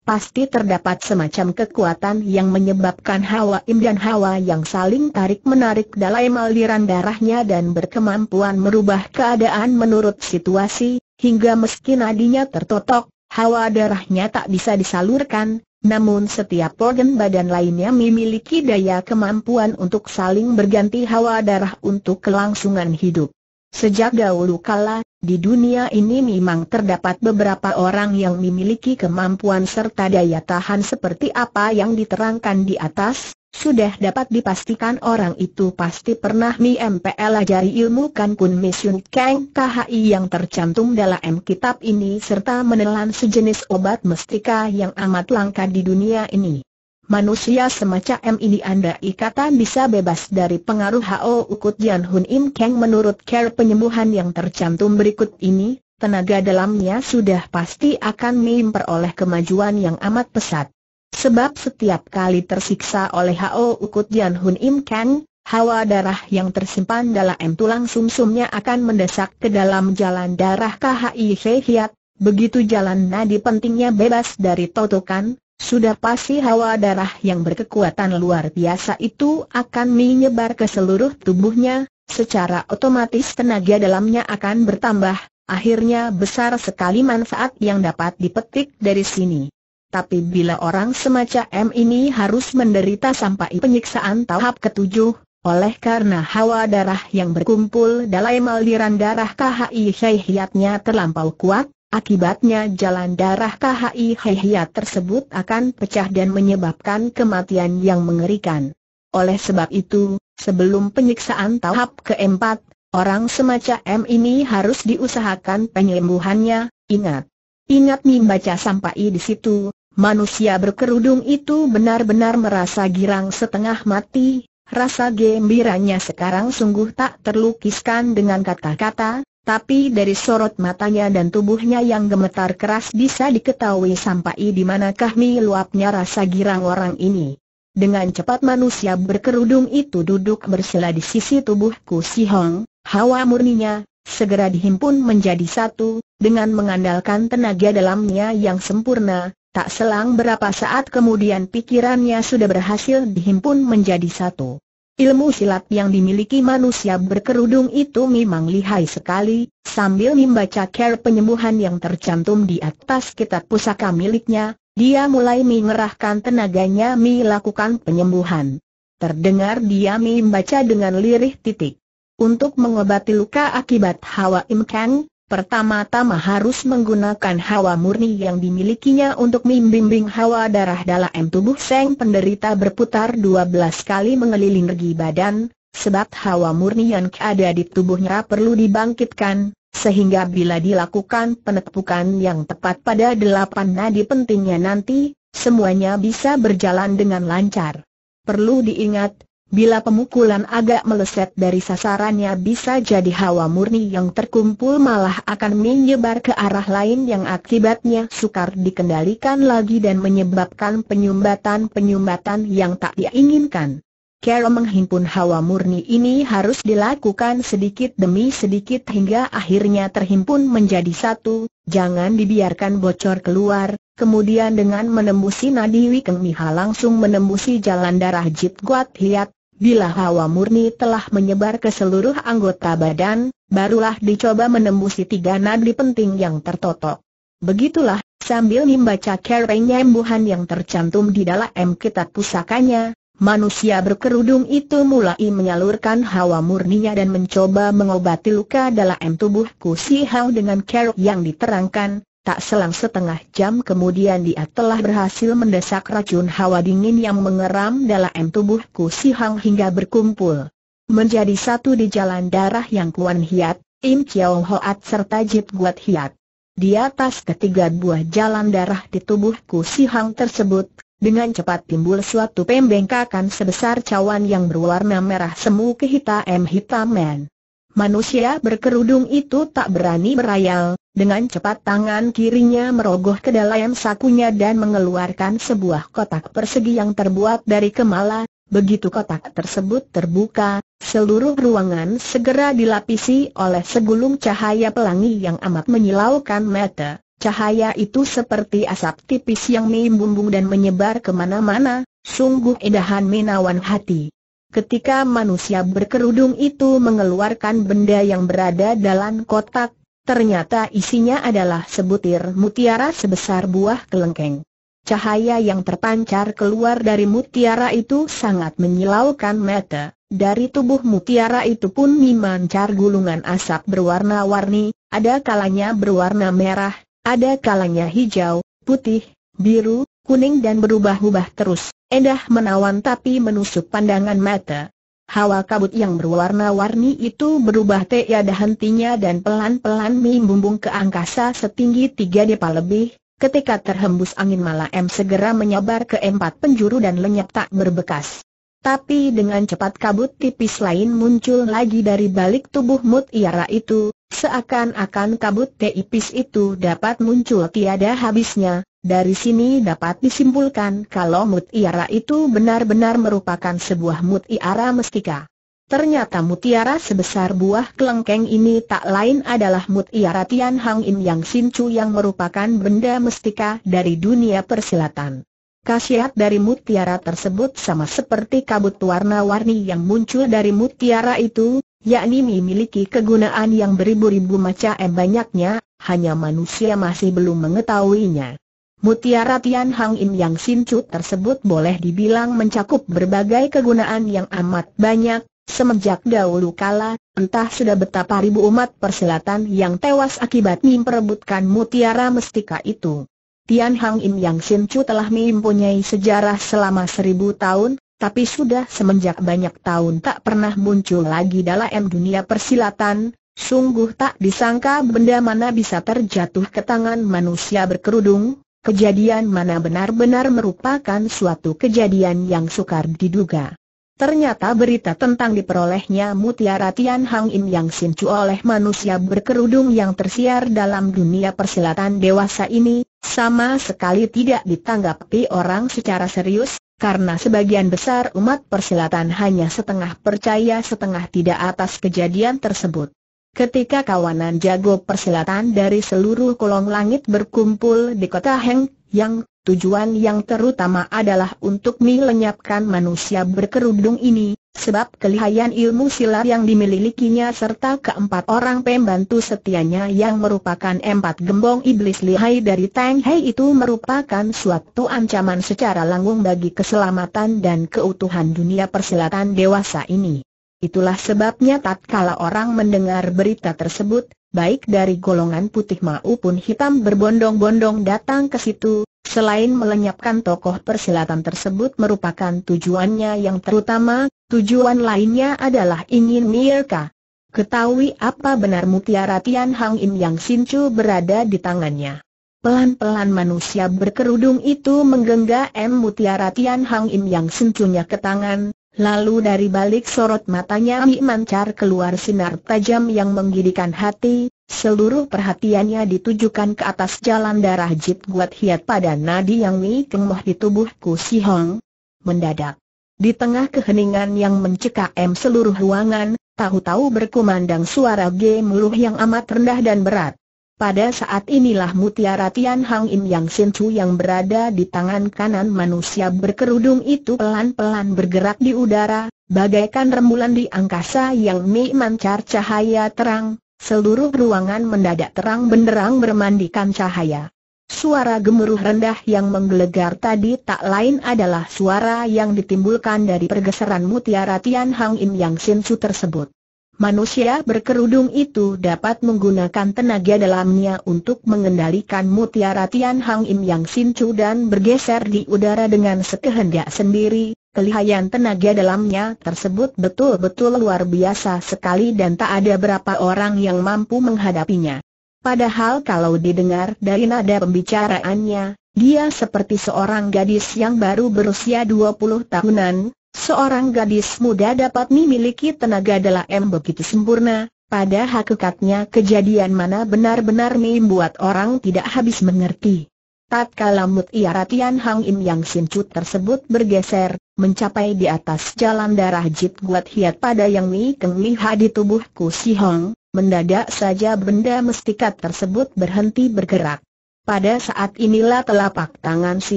Speaker 1: pasti terdapat semacam kekuatan yang menyebabkan hawa im dan hawa yang saling tarik-menarik dalam aliran darahnya dan berkemampuan merubah keadaan menurut situasi, hingga meski nadinya tertotok, hawa darahnya tak bisa disalurkan, namun setiap organ badan lainnya memiliki daya kemampuan untuk saling berganti hawa darah untuk kelangsungan hidup. Sejak dahulu kala, di dunia ini memang terdapat beberapa orang yang memiliki kemampuan serta daya tahan seperti apa yang diterangkan di atas, sudah dapat dipastikan orang itu pasti pernah Mi MPL ajari ilmu Kan Kun Misun Kang KHI yang tercantum dalam kitab ini serta menelan sejenis obat mestika yang amat langka di dunia ini. Manusia semacam ini anda ikatan bisa bebas dari pengaruh Hao Ukut Hun Im Kang menurut care penyembuhan yang tercantum berikut ini, tenaga dalamnya sudah pasti akan memperoleh kemajuan yang amat pesat. Sebab setiap kali tersiksa oleh Hao Ukut Hun Im Kang, hawa darah yang tersimpan dalam M tulang sumsumnya akan mendesak ke dalam jalan darah KHI Hei Hiat, begitu jalan nadi pentingnya bebas dari totokan, sudah pasti hawa darah yang berkekuatan luar biasa itu akan menyebar ke seluruh tubuhnya, secara otomatis tenaga dalamnya akan bertambah, akhirnya besar sekali manfaat yang dapat dipetik dari sini. Tapi bila orang semacam ini harus menderita sampai penyiksaan tahap ketujuh, oleh karena hawa darah yang berkumpul dalam aliran darah KHI Syaihiyatnya terlampau kuat, Akibatnya jalan darah KHI Hehya tersebut akan pecah dan menyebabkan kematian yang mengerikan. Oleh sebab itu, sebelum penyiksaan tahap keempat, orang semacam M ini harus diusahakan penyembuhannya, ingat. Ingat membaca sampai di situ, manusia berkerudung itu benar-benar merasa girang setengah mati, rasa gembiranya sekarang sungguh tak terlukiskan dengan kata-kata, tapi dari sorot matanya dan tubuhnya yang gemetar keras bisa diketahui sampai di manakah luapnya rasa girang orang ini. Dengan cepat manusia berkerudung itu duduk bersila di sisi tubuhku si Hong, hawa murninya, segera dihimpun menjadi satu, dengan mengandalkan tenaga dalamnya yang sempurna, tak selang berapa saat kemudian pikirannya sudah berhasil dihimpun menjadi satu. Ilmu silat yang dimiliki manusia berkerudung itu memang lihai sekali, sambil membaca care penyembuhan yang tercantum di atas kitab pusaka miliknya, dia mulai mengerahkan tenaganya melakukan penyembuhan. Terdengar dia membaca dengan lirih titik. Untuk mengobati luka akibat Hawa Imkang, Pertama-tama harus menggunakan hawa murni yang dimilikinya untuk membimbing hawa darah dalam tubuh Seng penderita berputar 12 kali mengelilingi badan, sebab hawa murni yang ada di tubuhnya perlu dibangkitkan, sehingga bila dilakukan penepukan yang tepat pada delapan nadi pentingnya nanti, semuanya bisa berjalan dengan lancar. Perlu diingat, Bila pemukulan agak meleset dari sasarannya bisa jadi hawa murni yang terkumpul malah akan menyebar ke arah lain yang akibatnya sukar dikendalikan lagi dan menyebabkan penyumbatan-penyumbatan yang tak diinginkan. Kero menghimpun hawa murni ini harus dilakukan sedikit demi sedikit hingga akhirnya terhimpun menjadi satu, jangan dibiarkan bocor keluar, kemudian dengan menembusi nadi Wikeng Miha langsung menembusi jalan darah Jit Guat Hiat, Bila hawa murni telah menyebar ke seluruh anggota badan, barulah dicoba menembusi tiga nadi penting yang tertotok. Begitulah, sambil membaca kerengnya nyembuhan yang tercantum di dalam kitab pusakanya, manusia berkerudung itu mulai menyalurkan hawa murninya dan mencoba mengobati luka dalam tubuhku si Hao dengan kereng yang diterangkan, Tak selang setengah jam kemudian dia telah berhasil mendesak racun hawa dingin yang mengeram dalam tubuhku si Hang hingga berkumpul. Menjadi satu di jalan darah yang Kuan Hiat, Im Chiao Hoat serta Jip Guat Hiat. Di atas ketiga buah jalan darah di tubuhku si Hang tersebut, dengan cepat timbul suatu pembengkakan sebesar cawan yang berwarna merah semu kehitam hitaman. Manusia berkerudung itu tak berani berayal, dengan cepat tangan kirinya merogoh ke dalam sakunya dan mengeluarkan sebuah kotak persegi yang terbuat dari kemala. Begitu kotak tersebut terbuka, seluruh ruangan segera dilapisi oleh segulung cahaya pelangi yang amat menyilaukan mata. Cahaya itu seperti asap tipis yang membumbung dan menyebar kemana-mana, sungguh edahan menawan hati. Ketika manusia berkerudung itu mengeluarkan benda yang berada dalam kotak, Ternyata isinya adalah sebutir mutiara sebesar buah kelengkeng. Cahaya yang terpancar keluar dari mutiara itu sangat menyilaukan mata. Dari tubuh mutiara itu pun memancar gulungan asap berwarna-warni, ada kalanya berwarna merah, ada kalanya hijau, putih, biru, kuning dan berubah-ubah terus. Endah menawan tapi menusuk pandangan mata. Hawa kabut yang berwarna-warni itu berubah tiada hentinya dan pelan-pelan membumbung ke angkasa setinggi tiga depa lebih, ketika terhembus angin malam segera menyebar ke empat penjuru dan lenyap tak berbekas. Tapi dengan cepat kabut tipis lain muncul lagi dari balik tubuh mutiara itu, seakan-akan kabut tipis itu dapat muncul tiada habisnya, dari sini dapat disimpulkan kalau mutiara itu benar-benar merupakan sebuah mutiara mestika. Ternyata mutiara sebesar buah kelengkeng ini tak lain adalah mutiara Tian Hang In yang Sincu yang merupakan benda mestika dari dunia persilatan. Kasiat dari mutiara tersebut sama seperti kabut warna-warni yang muncul dari mutiara itu, yakni memiliki kegunaan yang beribu-ribu macam banyaknya, hanya manusia masih belum mengetahuinya. Mutiara Tian Hang Im yang Chu tersebut boleh dibilang mencakup berbagai kegunaan yang amat banyak, semenjak dahulu kala, entah sudah betapa ribu umat persilatan yang tewas akibat memperebutkan mutiara mestika itu. Tian Hang Im yang Chu telah mempunyai sejarah selama seribu tahun, tapi sudah semenjak banyak tahun tak pernah muncul lagi dalam dunia persilatan, sungguh tak disangka benda mana bisa terjatuh ke tangan manusia berkerudung, Kejadian mana benar-benar merupakan suatu kejadian yang sukar diduga. Ternyata berita tentang diperolehnya mutiara Tian Hang In yang sincu oleh manusia berkerudung yang tersiar dalam dunia persilatan dewasa ini, sama sekali tidak ditanggapi orang secara serius, karena sebagian besar umat persilatan hanya setengah percaya setengah tidak atas kejadian tersebut. Ketika kawanan jago persilatan dari seluruh kolong langit berkumpul di kota Heng Yang, tujuan yang terutama adalah untuk melenyapkan manusia berkerudung ini, sebab kelihayan ilmu silat yang dimilikinya serta keempat orang pembantu setianya yang merupakan empat gembong iblis lihai dari Tang Hei itu merupakan suatu ancaman secara langsung bagi keselamatan dan keutuhan dunia persilatan dewasa ini. Itulah sebabnya tatkala orang mendengar berita tersebut, baik dari golongan putih maupun hitam berbondong-bondong datang ke situ, selain melenyapkan tokoh persilatan tersebut merupakan tujuannya yang terutama, tujuan lainnya adalah ingin Mirka. Ketahui apa benar mutiara Tian Hang Im yang Sincu berada di tangannya. Pelan-pelan manusia berkerudung itu menggenggam mutiara Tian Hang Im yang sincunya ke tangan, Lalu dari balik sorot matanya mi mancar keluar sinar tajam yang menggidikan hati, seluruh perhatiannya ditujukan ke atas jalan darah Jit Guat Hiat pada nadi yang Mi Kemoh di tubuh Si Hong. Mendadak. Di tengah keheningan yang mencekam seluruh ruangan, tahu-tahu berkumandang suara gemuruh yang amat rendah dan berat. Pada saat inilah mutiara Tian Hang Im Yang Sin Chu yang berada di tangan kanan manusia berkerudung itu pelan-pelan bergerak di udara, bagaikan rembulan di angkasa yang memancar cahaya terang, seluruh ruangan mendadak terang benderang bermandikan cahaya. Suara gemuruh rendah yang menggelegar tadi tak lain adalah suara yang ditimbulkan dari pergeseran mutiara Tian Hang Im Yang Sin Chu tersebut. Manusia berkerudung itu dapat menggunakan tenaga dalamnya untuk mengendalikan mutiara Tian Hang Im yang sincu dan bergeser di udara dengan sekehendak sendiri. Kelihayan tenaga dalamnya tersebut betul-betul luar biasa sekali dan tak ada berapa orang yang mampu menghadapinya. Padahal kalau didengar dari nada pembicaraannya, dia seperti seorang gadis yang baru berusia 20 tahunan, Seorang gadis muda dapat memiliki tenaga dalam begitu sempurna, pada hakikatnya kejadian mana benar-benar membuat orang tidak habis mengerti. Tatkala mutiara Tian Hang Im yang sincut tersebut bergeser, mencapai di atas jalan darah Jit Guat Hiat pada yang Mi Keng di tubuhku Si Hong, mendadak saja benda mestikat tersebut berhenti bergerak. Pada saat inilah telapak tangan si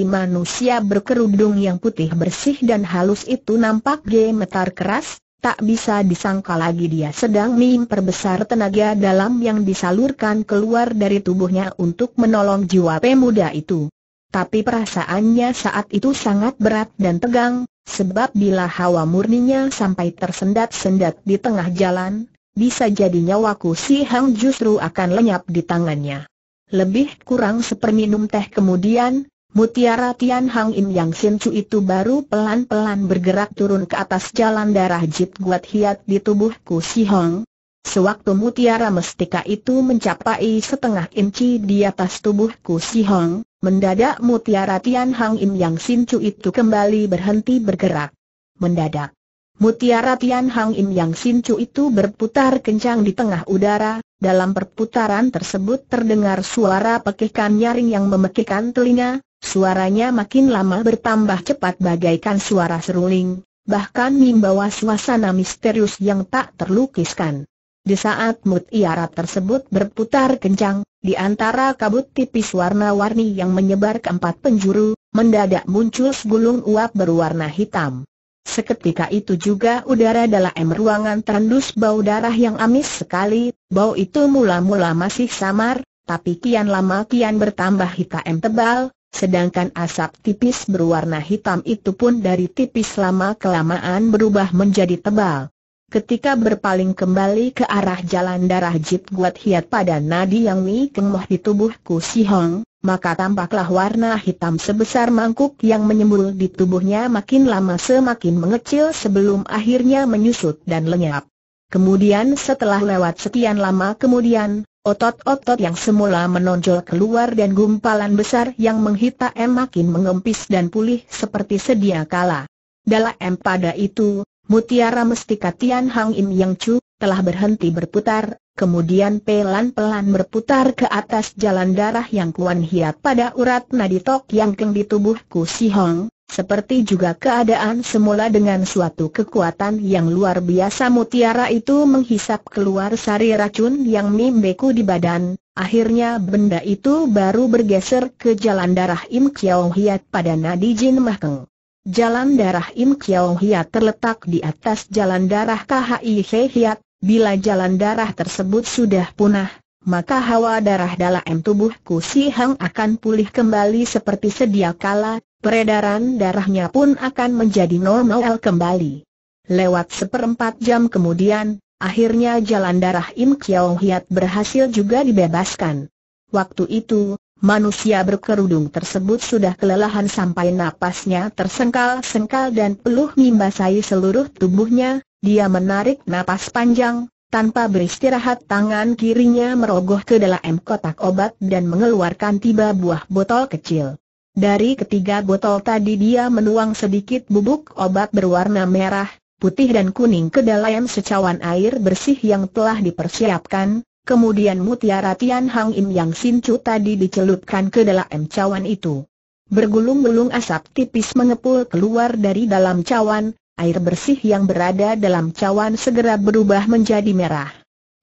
Speaker 1: manusia berkerudung yang putih bersih dan halus itu nampak gemetar keras, tak bisa disangka lagi dia sedang memperbesar tenaga dalam yang disalurkan keluar dari tubuhnya untuk menolong jiwa pemuda itu. Tapi perasaannya saat itu sangat berat dan tegang, sebab bila hawa murninya sampai tersendat-sendat di tengah jalan, bisa jadi nyawaku si Hang justru akan lenyap di tangannya. Lebih kurang seperminum teh kemudian, Mutiara Tian Hang Im Yang Sin Chu itu baru pelan-pelan bergerak turun ke atas jalan darah Jit Guat Hiat di tubuhku Si Hong. Sewaktu mutiara mestika itu mencapai setengah inci di atas tubuhku Si Hong, mendadak mutiara Tian Hang Im Yang Sin Chu itu kembali berhenti bergerak. Mendadak. Mutiara Tian Hang Im Yang Sin Chu itu berputar kencang di tengah udara, dalam perputaran tersebut terdengar suara pekikan nyaring yang memekikan telinga, suaranya makin lama bertambah cepat bagaikan suara seruling, bahkan membawa suasana misterius yang tak terlukiskan. Di saat mut iarat tersebut berputar kencang, di antara kabut tipis warna-warni yang menyebar ke empat penjuru, mendadak muncul segulung uap berwarna hitam. Seketika itu juga udara dalam ruangan terendus bau darah yang amis sekali, bau itu mula-mula masih samar, tapi kian lama kian bertambah hitam tebal, sedangkan asap tipis berwarna hitam itu pun dari tipis lama-kelamaan berubah menjadi tebal. Ketika berpaling kembali ke arah jalan darah jip Guat Hiat pada nadi yang Mi Keng di tubuhku Si Hong, maka tampaklah warna hitam sebesar mangkuk yang menyembul di tubuhnya makin lama semakin mengecil sebelum akhirnya menyusut dan lenyap. Kemudian setelah lewat sekian lama kemudian, otot-otot yang semula menonjol keluar dan gumpalan besar yang menghitam makin mengempis dan pulih seperti sedia kala. Dalam pada itu, mutiara mestika Tian Hang Im Yang Chu telah berhenti berputar, kemudian pelan-pelan berputar ke atas jalan darah yang Kuan Hiat pada urat nadi Tok Yang Keng di tubuhku Si Hong, seperti juga keadaan semula dengan suatu kekuatan yang luar biasa mutiara itu menghisap keluar sari racun yang mimbeku di badan, akhirnya benda itu baru bergeser ke jalan darah Im Kiao Hiat pada nadi Jin Mahkeng. Jalan darah Im Kiao Hiat terletak di atas jalan darah KHI He Hiat, Bila jalan darah tersebut sudah punah, maka hawa darah dalam tubuhku si Hang akan pulih kembali seperti sedia kala, peredaran darahnya pun akan menjadi normal kembali. Lewat seperempat jam kemudian, akhirnya jalan darah Im Kiao Hiat berhasil juga dibebaskan. Waktu itu, Manusia berkerudung tersebut sudah kelelahan sampai napasnya tersengkal-sengkal dan peluh membasahi seluruh tubuhnya, dia menarik napas panjang, tanpa beristirahat tangan kirinya merogoh ke dalam kotak obat dan mengeluarkan tiba-tiba buah botol kecil. Dari ketiga botol tadi dia menuang sedikit bubuk obat berwarna merah, putih dan kuning ke dalam secawan air bersih yang telah dipersiapkan, kemudian mutiara Tian Hang Im yang Sincu tadi dicelupkan ke dalam cawan itu. Bergulung-gulung asap tipis mengepul keluar dari dalam cawan, air bersih yang berada dalam cawan segera berubah menjadi merah.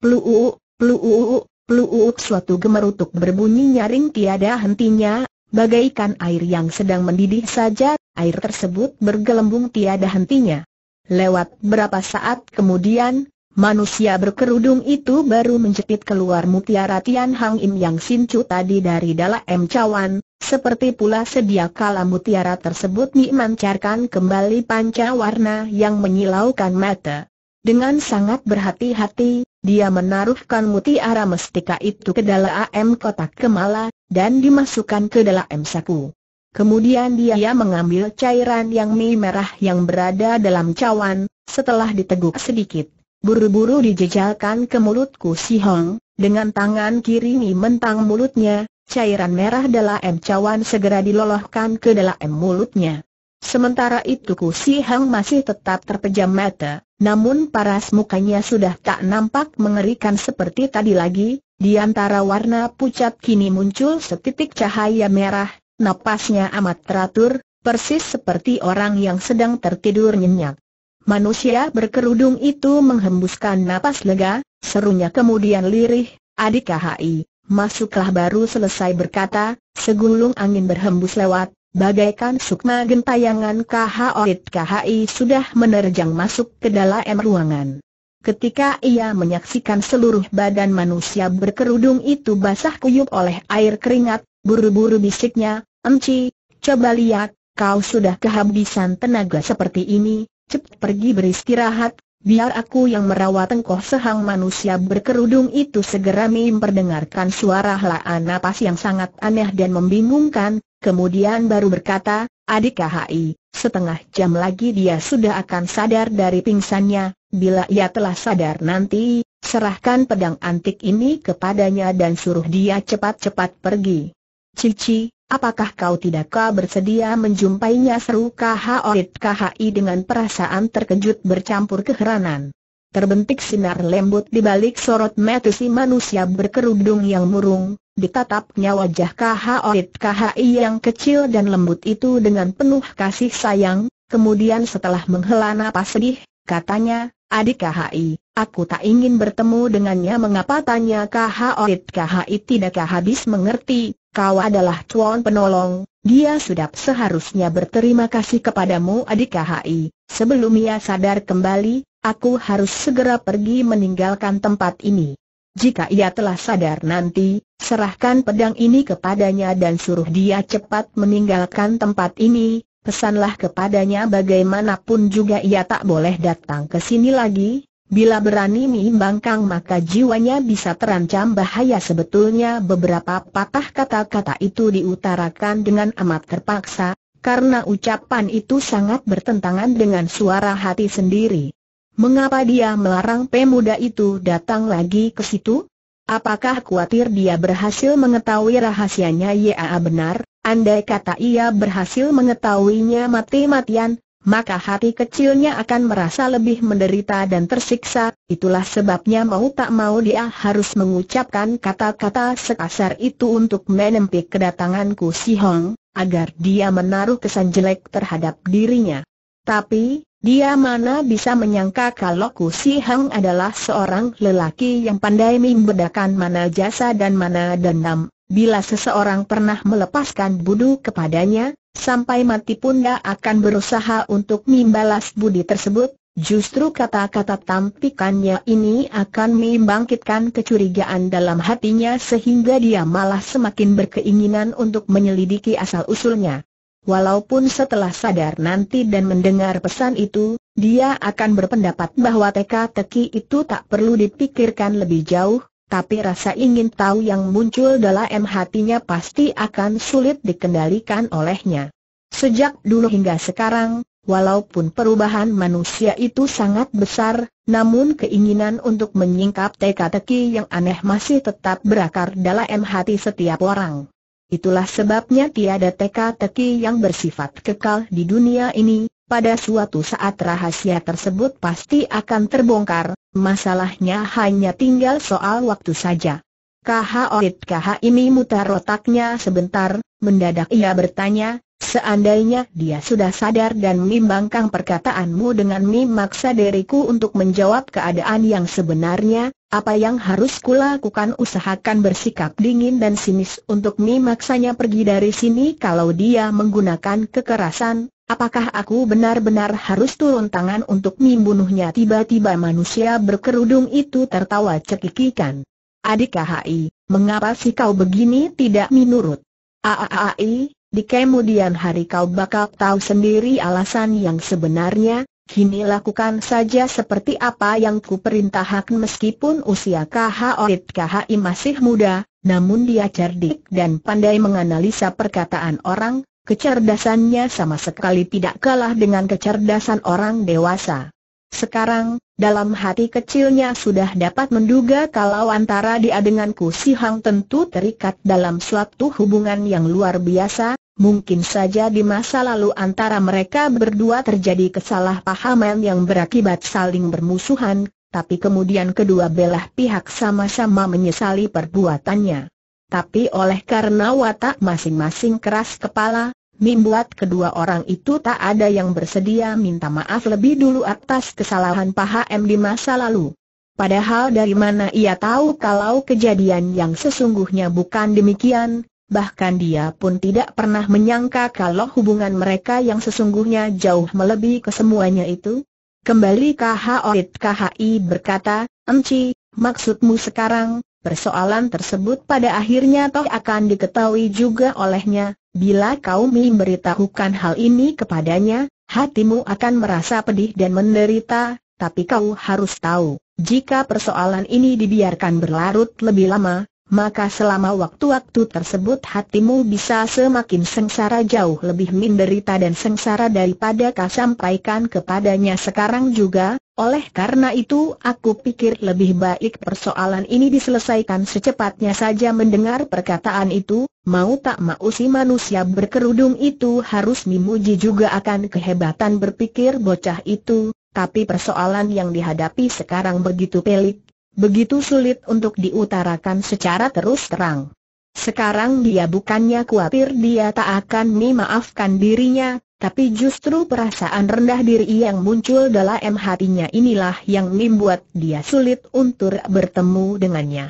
Speaker 1: Pluuu, pluuu, pluuu suatu gemerutuk berbunyi nyaring tiada hentinya, bagaikan air yang sedang mendidih saja, air tersebut bergelembung tiada hentinya. Lewat berapa saat kemudian, manusia berkerudung itu baru menjepit keluar mutiara Tian Hang Im yang sincu tadi dari dalam cawan, seperti pula sedia kala mutiara tersebut memancarkan kembali panca warna yang menyilaukan mata. Dengan sangat berhati-hati, dia menaruhkan mutiara mestika itu ke dalam AM kotak kemala, dan dimasukkan ke dalam saku. Kemudian dia mengambil cairan yang mie merah yang berada dalam cawan, setelah diteguk sedikit. Buru-buru dijejalkan ke mulutku si Hong, dengan tangan kiri mie mentang mulutnya, Cairan merah dalam cawan segera dilolohkan ke dalam mulutnya. Sementara itu Kusi Hang masih tetap terpejam mata, namun paras mukanya sudah tak nampak mengerikan seperti tadi lagi, di antara warna pucat kini muncul setitik cahaya merah, napasnya amat teratur, persis seperti orang yang sedang tertidur nyenyak. Manusia berkerudung itu menghembuskan napas lega, serunya kemudian lirih, adik KHI, Masuklah baru selesai berkata, segulung angin berhembus lewat, bagaikan sukma gentayangan KHOIT KHI sudah menerjang masuk ke dalam ruangan. Ketika ia menyaksikan seluruh badan manusia berkerudung itu basah kuyup oleh air keringat, buru-buru bisiknya, Enci, coba lihat, kau sudah kehabisan tenaga seperti ini, cepat pergi beristirahat, Biar aku yang merawat engkau sehang manusia berkerudung itu segera memperdengarkan suara helaan napas yang sangat aneh dan membingungkan, kemudian baru berkata, adik KHI, setengah jam lagi dia sudah akan sadar dari pingsannya, bila ia telah sadar nanti, serahkan pedang antik ini kepadanya dan suruh dia cepat-cepat pergi. Cici, Apakah kau tidakkah bersedia menjumpainya seru KHOIT KHI dengan perasaan terkejut bercampur keheranan? Terbentik sinar lembut di balik sorot mata si manusia berkerudung yang murung, ditatapnya wajah KHOIT KHI yang kecil dan lembut itu dengan penuh kasih sayang, kemudian setelah menghela napas sedih, katanya, adik KHI, aku tak ingin bertemu dengannya mengapa tanya KHOIT KHI tidak kehabis mengerti, Kau adalah Tuan Penolong, dia sudah seharusnya berterima kasih kepadamu adik KHI. Sebelum ia sadar kembali, aku harus segera pergi meninggalkan tempat ini. Jika ia telah sadar nanti, serahkan pedang ini kepadanya dan suruh dia cepat meninggalkan tempat ini, pesanlah kepadanya bagaimanapun juga ia tak boleh datang ke sini lagi, Bila berani mengimbangkan maka jiwanya bisa terancam bahaya sebetulnya beberapa patah kata-kata itu diutarakan dengan amat terpaksa, karena ucapan itu sangat bertentangan dengan suara hati sendiri. Mengapa dia melarang pemuda itu datang lagi ke situ? Apakah khawatir dia berhasil mengetahui rahasianya ya benar? Andai kata ia berhasil mengetahuinya mati-matian, maka hati kecilnya akan merasa lebih menderita dan tersiksa, itulah sebabnya mau tak mau dia harus mengucapkan kata-kata sekasar itu untuk menempi kedatanganku si Hong, agar dia menaruh kesan jelek terhadap dirinya. Tapi, dia mana bisa menyangka kalau Ku Si Hang adalah seorang lelaki yang pandai membedakan mana jasa dan mana dendam. Bila seseorang pernah melepaskan budu kepadanya, Sampai mati pun gak akan berusaha untuk membalas budi tersebut, justru kata-kata tampikannya ini akan membangkitkan kecurigaan dalam hatinya sehingga dia malah semakin berkeinginan untuk menyelidiki asal-usulnya. Walaupun setelah sadar nanti dan mendengar pesan itu, dia akan berpendapat bahwa teka-teki itu tak perlu dipikirkan lebih jauh, tapi rasa ingin tahu yang muncul dalam hatinya pasti akan sulit dikendalikan olehnya. Sejak dulu hingga sekarang, walaupun perubahan manusia itu sangat besar, namun keinginan untuk menyingkap teka-teki yang aneh masih tetap berakar dalam hati setiap orang. Itulah sebabnya tiada teka-teki yang bersifat kekal di dunia ini, pada suatu saat rahasia tersebut pasti akan terbongkar, masalahnya hanya tinggal soal waktu saja. Kha Oit Kha ini mutar otaknya sebentar, mendadak ia bertanya, Seandainya dia sudah sadar dan membangkang perkataanmu dengan memaksa diriku untuk menjawab keadaan yang sebenarnya, apa yang harus kulakukan usahakan bersikap dingin dan sinis untuk memaksanya pergi dari sini kalau dia menggunakan kekerasan, apakah aku benar-benar harus turun tangan untuk membunuhnya tiba-tiba manusia berkerudung itu tertawa cekikikan. Adik KHI, mengapa sih kau begini tidak menurut? Aaai, di kemudian hari kau bakal tahu sendiri alasan yang sebenarnya, kini lakukan saja seperti apa yang ku perintahkan. meskipun usia KHOIT KHI masih muda, namun dia cerdik dan pandai menganalisa perkataan orang, kecerdasannya sama sekali tidak kalah dengan kecerdasan orang dewasa. Sekarang, dalam hati kecilnya sudah dapat menduga kalau antara dia dengan Ku Si Hang tentu terikat dalam suatu hubungan yang luar biasa, Mungkin saja di masa lalu antara mereka berdua terjadi kesalahpahaman yang berakibat saling bermusuhan, tapi kemudian kedua belah pihak sama-sama menyesali perbuatannya. Tapi oleh karena watak masing-masing keras kepala, membuat kedua orang itu tak ada yang bersedia minta maaf lebih dulu atas kesalahan PHM di masa lalu. Padahal dari mana ia tahu kalau kejadian yang sesungguhnya bukan demikian, bahkan dia pun tidak pernah menyangka kalau hubungan mereka yang sesungguhnya jauh melebihi kesemuanya itu. Kembali KHOIT KHI berkata, Enci, maksudmu sekarang, persoalan tersebut pada akhirnya toh akan diketahui juga olehnya, bila kau memberitahukan hal ini kepadanya, hatimu akan merasa pedih dan menderita, tapi kau harus tahu, jika persoalan ini dibiarkan berlarut lebih lama, maka selama waktu-waktu tersebut hatimu bisa semakin sengsara jauh lebih menderita dan sengsara daripada kau sampaikan kepadanya sekarang juga, oleh karena itu aku pikir lebih baik persoalan ini diselesaikan secepatnya saja mendengar perkataan itu, mau tak mau si manusia berkerudung itu harus memuji juga akan kehebatan berpikir bocah itu, tapi persoalan yang dihadapi sekarang begitu pelik, begitu sulit untuk diutarakan secara terus terang. Sekarang dia bukannya khawatir dia tak akan memaafkan dirinya, tapi justru perasaan rendah diri yang muncul dalam hatinya inilah yang membuat dia sulit untuk bertemu dengannya.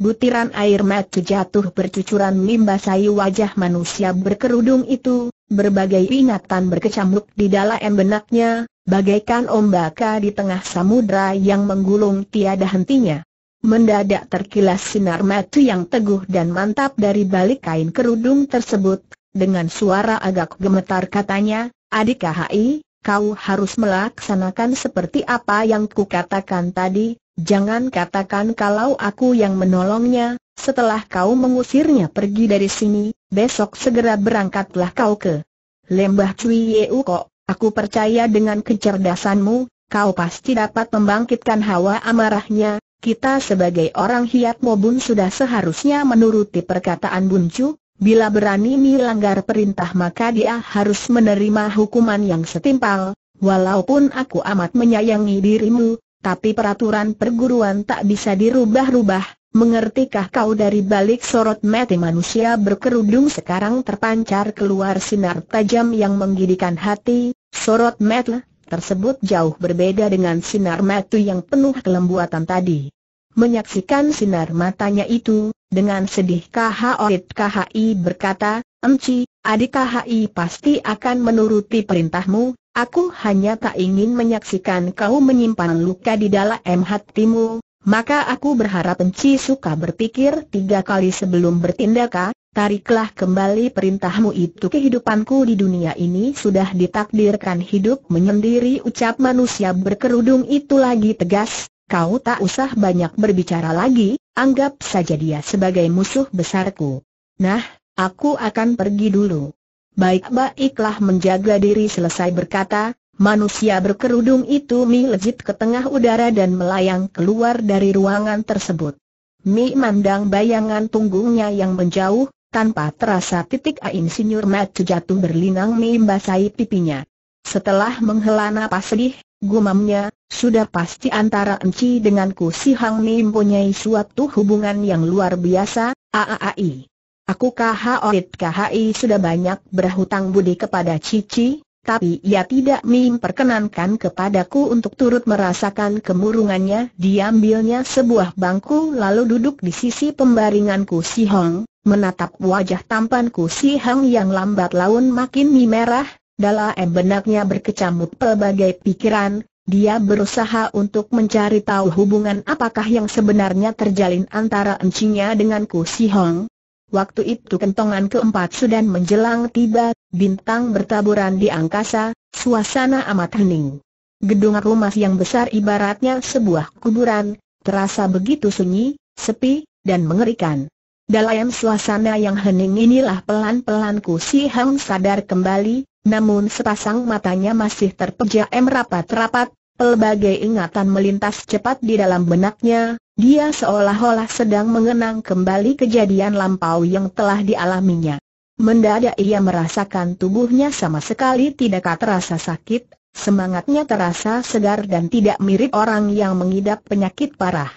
Speaker 1: Butiran air mata jatuh bercucuran membasahi wajah manusia berkerudung itu, Berbagai ingatan berkecamuk di dalam benaknya, bagaikan ombaka di tengah samudra yang menggulung tiada hentinya. Mendadak terkilas sinar mata yang teguh dan mantap dari balik kain kerudung tersebut, dengan suara agak gemetar katanya, Adik KHI, kau harus melaksanakan seperti apa yang kukatakan tadi, jangan katakan kalau aku yang menolongnya, setelah kau mengusirnya pergi dari sini, besok segera berangkatlah kau ke Lembah Cui Yeu Kok. Aku percaya dengan kecerdasanmu, kau pasti dapat membangkitkan hawa amarahnya. Kita sebagai orang hiat mobun sudah seharusnya menuruti perkataan Buncu, bila berani melanggar perintah maka dia harus menerima hukuman yang setimpal. Walaupun aku amat menyayangi dirimu, tapi peraturan perguruan tak bisa dirubah-rubah, Mengertikah kau dari balik sorot mata manusia berkerudung sekarang terpancar keluar sinar tajam yang menggidikan hati, sorot mata tersebut jauh berbeda dengan sinar mata yang penuh kelembutan tadi. Menyaksikan sinar matanya itu, dengan sedih Kha Khi berkata, Emci, adik Khi pasti akan menuruti perintahmu, aku hanya tak ingin menyaksikan kau menyimpan luka di dalam hatimu, maka aku berharap Enci suka berpikir tiga kali sebelum bertindak, ah, tariklah kembali perintahmu itu kehidupanku di dunia ini sudah ditakdirkan hidup menyendiri ucap manusia berkerudung itu lagi tegas, kau tak usah banyak berbicara lagi, anggap saja dia sebagai musuh besarku. Nah, aku akan pergi dulu. Baik-baiklah menjaga diri selesai berkata, Manusia berkerudung itu melejit ke tengah udara dan melayang keluar dari ruangan tersebut. Mi mandang bayangan punggungnya yang menjauh, tanpa terasa titik ain sinyur mata jatuh berlinang Mi basahi pipinya. Setelah menghela napas sedih, gumamnya, sudah pasti antara Enci denganku si Hang Mi mempunyai suatu hubungan yang luar biasa, AAAI. Aku KHOIT KHI sudah banyak berhutang budi kepada Cici, tapi ia tidak memperkenankan kepadaku untuk turut merasakan kemurungannya. Diambilnya sebuah bangku lalu duduk di sisi pembaringanku Si Hong, menatap wajah tampanku Si Hong yang lambat laun makin memerah. dalam benaknya berkecamuk pelbagai pikiran. Dia berusaha untuk mencari tahu hubungan apakah yang sebenarnya terjalin antara encinya dengan Ku Si Hong, Waktu itu kentongan keempat sudah menjelang tiba, bintang bertaburan di angkasa, suasana amat hening. Gedung rumah yang besar ibaratnya sebuah kuburan, terasa begitu sunyi, sepi, dan mengerikan. Dalam suasana yang hening inilah pelan-pelan Ku Si Hang sadar kembali, namun sepasang matanya masih terpejam rapat-rapat, pelbagai ingatan melintas cepat di dalam benaknya, dia seolah-olah sedang mengenang kembali kejadian lampau yang telah dialaminya. Mendadak ia merasakan tubuhnya sama sekali tidak terasa sakit, semangatnya terasa segar dan tidak mirip orang yang mengidap penyakit parah.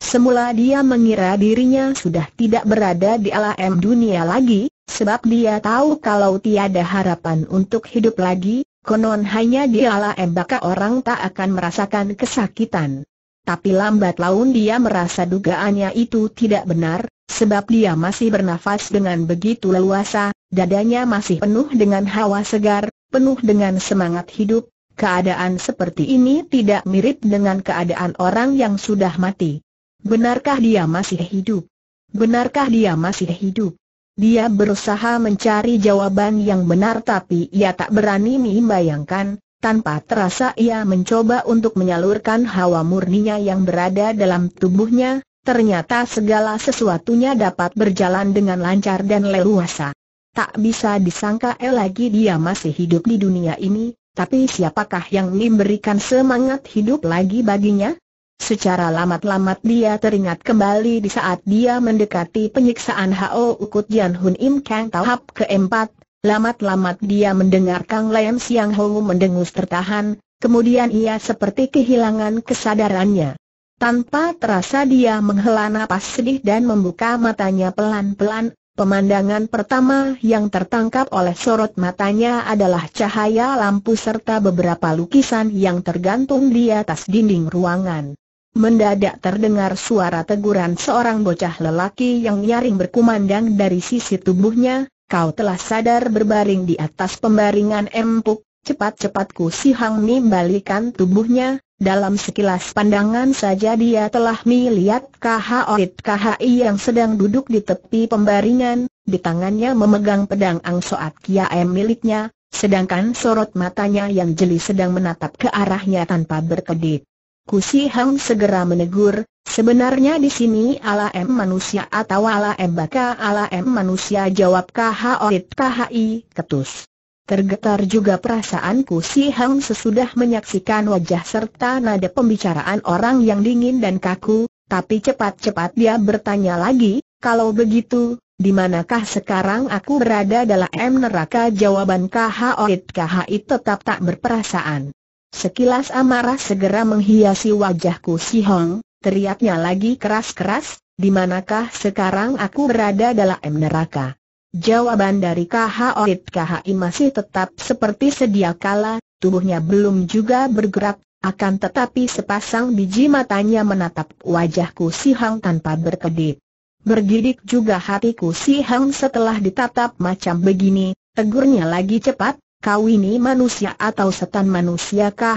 Speaker 1: Semula dia mengira dirinya sudah tidak berada di alam dunia lagi, sebab dia tahu kalau tiada harapan untuk hidup lagi, konon hanya di alam baka orang tak akan merasakan kesakitan tapi lambat laun dia merasa dugaannya itu tidak benar, sebab dia masih bernafas dengan begitu leluasa, dadanya masih penuh dengan hawa segar, penuh dengan semangat hidup, keadaan seperti ini tidak mirip dengan keadaan orang yang sudah mati. Benarkah dia masih hidup? Benarkah dia masih hidup? Dia berusaha mencari jawaban yang benar tapi ia tak berani membayangkan, tanpa terasa ia mencoba untuk menyalurkan hawa murninya yang berada dalam tubuhnya, ternyata segala sesuatunya dapat berjalan dengan lancar dan leluasa. Tak bisa disangka eh lagi dia masih hidup di dunia ini, tapi siapakah yang memberikan semangat hidup lagi baginya? Secara lamat-lamat dia teringat kembali di saat dia mendekati penyiksaan Hao Ukut Jan Hun Im Kang tahap keempat, Lamat-lamat dia mendengar Kang Lem Siang Hou mendengus tertahan, kemudian ia seperti kehilangan kesadarannya. Tanpa terasa dia menghela napas sedih dan membuka matanya pelan-pelan, pemandangan pertama yang tertangkap oleh sorot matanya adalah cahaya lampu serta beberapa lukisan yang tergantung di atas dinding ruangan. Mendadak terdengar suara teguran seorang bocah lelaki yang nyaring berkumandang dari sisi tubuhnya, kau telah sadar berbaring di atas pembaringan empuk, cepat cepatku Si Hang Mi balikan tubuhnya, dalam sekilas pandangan saja dia telah melihat Kha I yang sedang duduk di tepi pembaringan, di tangannya memegang pedang Angsoat M miliknya, sedangkan sorot matanya yang jeli sedang menatap ke arahnya tanpa berkedip. Kusi Hang segera menegur, Sebenarnya di sini ala m manusia atau ala M baka m manusia jawab KHOIT KHI ketus. Tergetar juga perasaanku si Hang sesudah menyaksikan wajah serta nada pembicaraan orang yang dingin dan kaku, tapi cepat-cepat dia bertanya lagi, kalau begitu, di manakah sekarang aku berada dalam m neraka jawaban KHOIT KHI tetap tak berperasaan. Sekilas amarah segera menghiasi wajahku si Hong, teriaknya lagi keras-keras, di manakah sekarang aku berada dalam neraka? Jawaban dari KH Orit masih tetap seperti sedia kala, tubuhnya belum juga bergerak, akan tetapi sepasang biji matanya menatap wajahku si Hang tanpa berkedip. Bergidik juga hatiku si Hang setelah ditatap macam begini, tegurnya lagi cepat, kau ini manusia atau setan manusia kah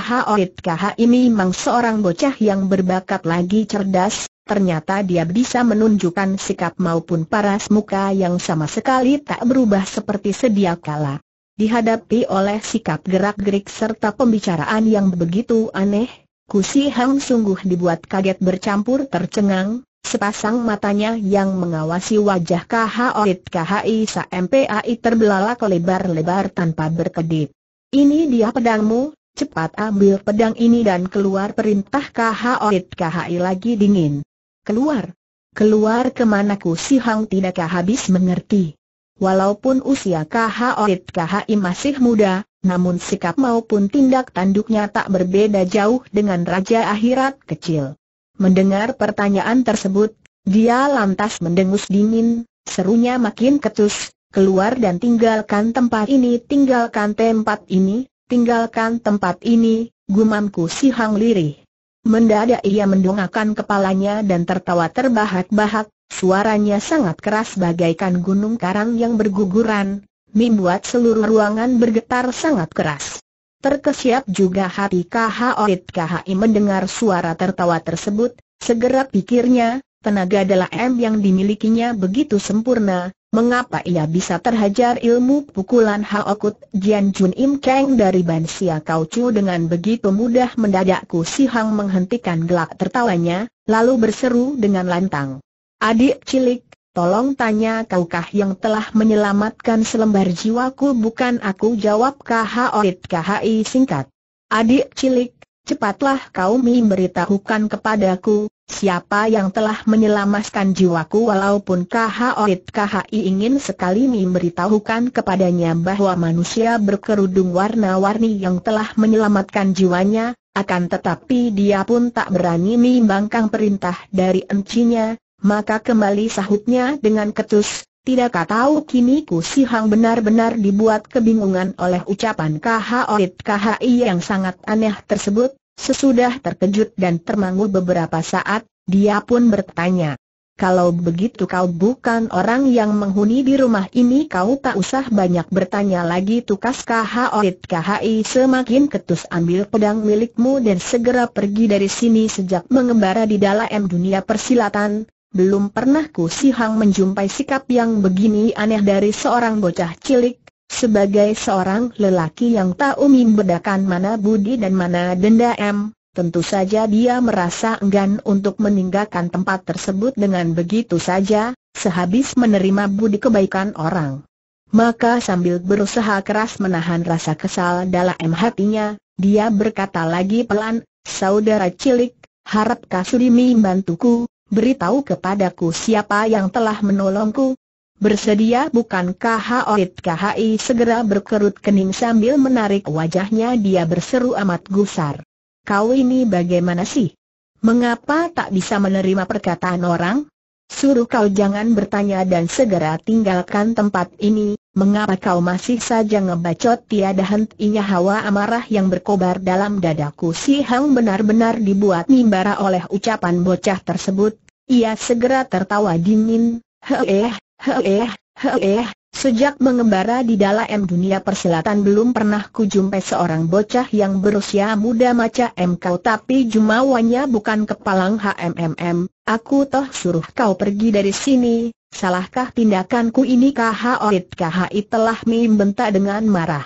Speaker 1: ini memang seorang bocah yang berbakat lagi cerdas, ternyata dia bisa menunjukkan sikap maupun paras muka yang sama sekali tak berubah seperti sedia kala. Dihadapi oleh sikap gerak-gerik serta pembicaraan yang begitu aneh, Kusi Hang sungguh dibuat kaget bercampur tercengang, Sepasang matanya yang mengawasi wajah KHOIT KHI sampai terbelalak lebar-lebar tanpa berkedip. Ini dia pedangmu, cepat ambil pedang ini dan keluar perintah KHOIT KHI lagi dingin. Keluar. Keluar kemana ku si Hang tidak habis mengerti. Walaupun usia KHOIT KHI masih muda, namun sikap maupun tindak tanduknya tak berbeda jauh dengan Raja Akhirat kecil. Mendengar pertanyaan tersebut, dia lantas mendengus dingin, serunya makin ketus, keluar dan tinggalkan tempat ini, tinggalkan tempat ini, tinggalkan tempat ini, gumamku si Hang Lirih. Mendadak ia mendongakkan kepalanya dan tertawa terbahak-bahak, suaranya sangat keras bagaikan gunung karang yang berguguran, membuat seluruh ruangan bergetar sangat keras. Terkesiap juga hati KH Oit KHI mendengar suara tertawa tersebut, segera pikirnya, tenaga adalah M yang dimilikinya begitu sempurna, mengapa ia bisa terhajar ilmu pukulan Haokut Jian Jun Im Kang dari Bansia Chu dengan begitu mudah mendadakku si Hang menghentikan gelak tertawanya, lalu berseru dengan lantang. Adik cilik, Tolong tanya kaukah yang telah menyelamatkan selembar jiwaku bukan aku jawab KHOIT KHI singkat. Adik cilik, cepatlah kau memberitahukan kepadaku, siapa yang telah menyelamatkan jiwaku walaupun KHOIT KHI ingin sekali memberitahukan kepadanya bahwa manusia berkerudung warna-warni yang telah menyelamatkan jiwanya, akan tetapi dia pun tak berani membangkang perintah dari encinya, maka kembali sahutnya dengan ketus, tidakkah tahu kini Ku Si Hang benar-benar dibuat kebingungan oleh ucapan Khaoit Khi yang sangat aneh tersebut, sesudah terkejut dan termangu beberapa saat, dia pun bertanya. Kalau begitu kau bukan orang yang menghuni di rumah ini kau tak usah banyak bertanya lagi tukas KHOIT KHI semakin ketus ambil pedang milikmu dan segera pergi dari sini sejak mengembara di dalam dunia persilatan, belum pernah Ku Si Hang menjumpai sikap yang begini aneh dari seorang bocah cilik, sebagai seorang lelaki yang tahu membedakan mana budi dan mana denda M, tentu saja dia merasa enggan untuk meninggalkan tempat tersebut dengan begitu saja, sehabis menerima budi kebaikan orang. Maka sambil berusaha keras menahan rasa kesal dalam hatinya, dia berkata lagi pelan, Saudara cilik, harap kasudimi membantuku, beritahu kepadaku siapa yang telah menolongku. Bersedia bukankah Hoit KHI segera berkerut kening sambil menarik wajahnya dia berseru amat gusar. Kau ini bagaimana sih? Mengapa tak bisa menerima perkataan orang? Suruh kau jangan bertanya dan segera tinggalkan tempat ini, Mengapa kau masih saja ngebacot tiada hentinya hawa amarah yang berkobar dalam dadaku Si Hang benar-benar dibuat nimbara oleh ucapan bocah tersebut Ia segera tertawa dingin Heeh, heeh, heeh Sejak mengembara di dalam dunia perselatan belum pernah kujumpai seorang bocah yang berusia muda macam kau tapi jumawanya bukan kepalang HMMM Aku toh suruh kau pergi dari sini Salahkah tindakanku ini kah? Khai telah membentak dengan marah.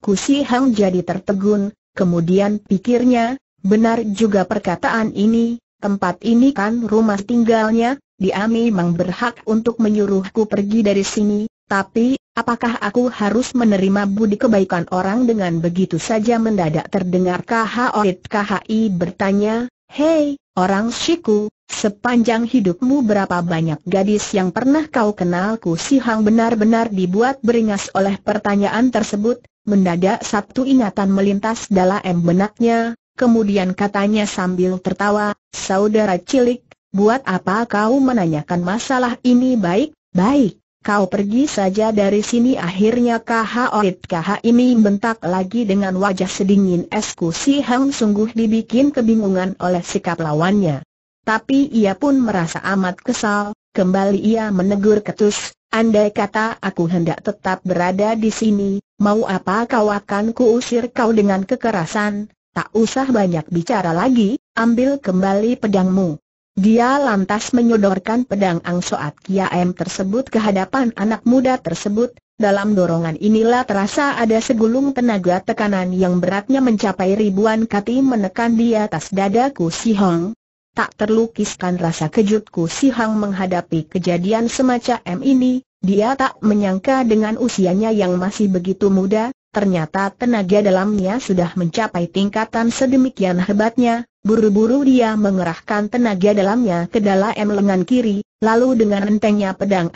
Speaker 1: Kusi Hang jadi tertegun, kemudian pikirnya, benar juga perkataan ini, tempat ini kan rumah tinggalnya, dia memang berhak untuk menyuruhku pergi dari sini, tapi, apakah aku harus menerima budi kebaikan orang dengan begitu saja mendadak terdengar kah? Khai bertanya, Hei, orang Shiku, Sepanjang hidupmu berapa banyak gadis yang pernah kau kenal Ku Si Hang benar-benar dibuat beringas oleh pertanyaan tersebut Mendadak satu ingatan melintas dalam benaknya Kemudian katanya sambil tertawa Saudara cilik, buat apa kau menanyakan masalah ini baik, baik Kau pergi saja dari sini akhirnya Oit Kaha ini bentak lagi dengan wajah sedingin es ku Si Hang sungguh dibikin kebingungan oleh sikap lawannya. Tapi ia pun merasa amat kesal, kembali ia menegur ketus, andai kata aku hendak tetap berada di sini, mau apa kau akan kuusir kau dengan kekerasan, tak usah banyak bicara lagi, ambil kembali pedangmu. Dia lantas menyodorkan pedang Angsoat M tersebut ke hadapan anak muda tersebut, dalam dorongan inilah terasa ada segulung tenaga tekanan yang beratnya mencapai ribuan kati menekan di atas dadaku Si Hong, Tak terlukiskan rasa kejutku si Hang menghadapi kejadian semacam ini, dia tak menyangka dengan usianya yang masih begitu muda, ternyata tenaga dalamnya sudah mencapai tingkatan sedemikian hebatnya, buru-buru dia mengerahkan tenaga dalamnya ke dalam lengan kiri, lalu dengan entengnya pedang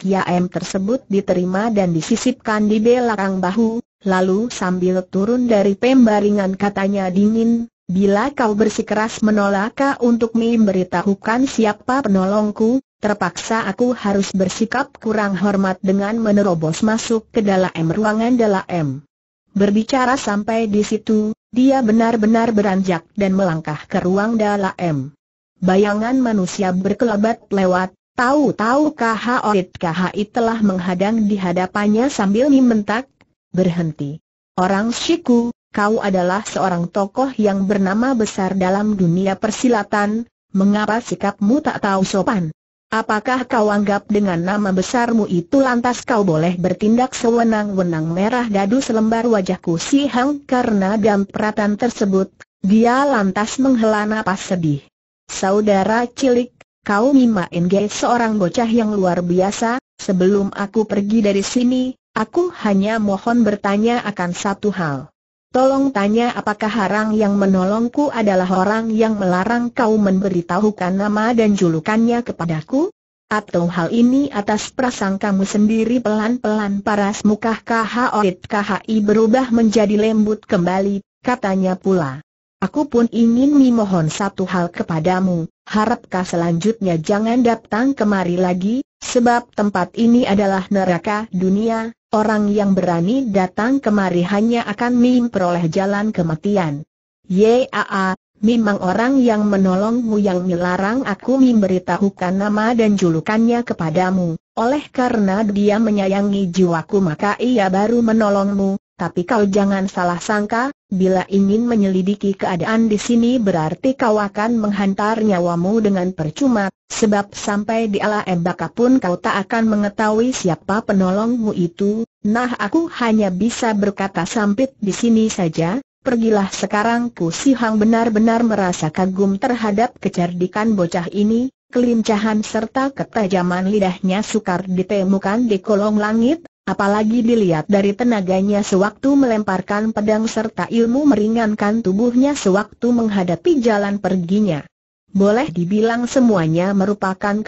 Speaker 1: Kia M tersebut diterima dan disisipkan di belakang bahu, lalu sambil turun dari pembaringan katanya dingin, Bila kau bersikeras menolak untuk memberitahukan siapa penolongku, terpaksa aku harus bersikap kurang hormat dengan menerobos masuk ke dalam ruangan dalam. Berbicara sampai di situ, dia benar-benar beranjak dan melangkah ke ruang dalam. Bayangan manusia berkelebat lewat, tahu-tahu kah Khai telah menghadang di hadapannya sambil membentak, berhenti. Orang siku, kau adalah seorang tokoh yang bernama besar dalam dunia persilatan, mengapa sikapmu tak tahu sopan? Apakah kau anggap dengan nama besarmu itu lantas kau boleh bertindak sewenang-wenang merah dadu selembar wajahku si Hang karena dampratan tersebut, dia lantas menghela napas sedih. Saudara cilik, kau Mima Inge seorang bocah yang luar biasa, sebelum aku pergi dari sini, aku hanya mohon bertanya akan satu hal. Tolong tanya apakah orang yang menolongku adalah orang yang melarang kau memberitahukan nama dan julukannya kepadaku? Atau hal ini atas prasangkamu sendiri pelan-pelan paras mukah KHOIT KHI berubah menjadi lembut kembali, katanya pula. Aku pun ingin memohon satu hal kepadamu, harapkah selanjutnya jangan datang kemari lagi, sebab tempat ini adalah neraka dunia, Orang yang berani datang kemari hanya akan memperoleh jalan kematian. Yaa, memang orang yang menolongmu yang melarang aku memberitahukan nama dan julukannya kepadamu. Oleh karena dia menyayangi jiwaku maka ia baru menolongmu, tapi kau jangan salah sangka, bila ingin menyelidiki keadaan di sini berarti kau akan menghantar nyawamu dengan percuma, sebab sampai di ala embaka pun kau tak akan mengetahui siapa penolongmu itu, nah aku hanya bisa berkata sampit di sini saja, pergilah sekarang ku si Hang benar-benar merasa kagum terhadap kecerdikan bocah ini, kelincahan serta ketajaman lidahnya sukar ditemukan di kolong langit, Apalagi dilihat dari tenaganya sewaktu melemparkan pedang serta ilmu meringankan tubuhnya sewaktu menghadapi jalan perginya. Boleh dibilang semuanya merupakan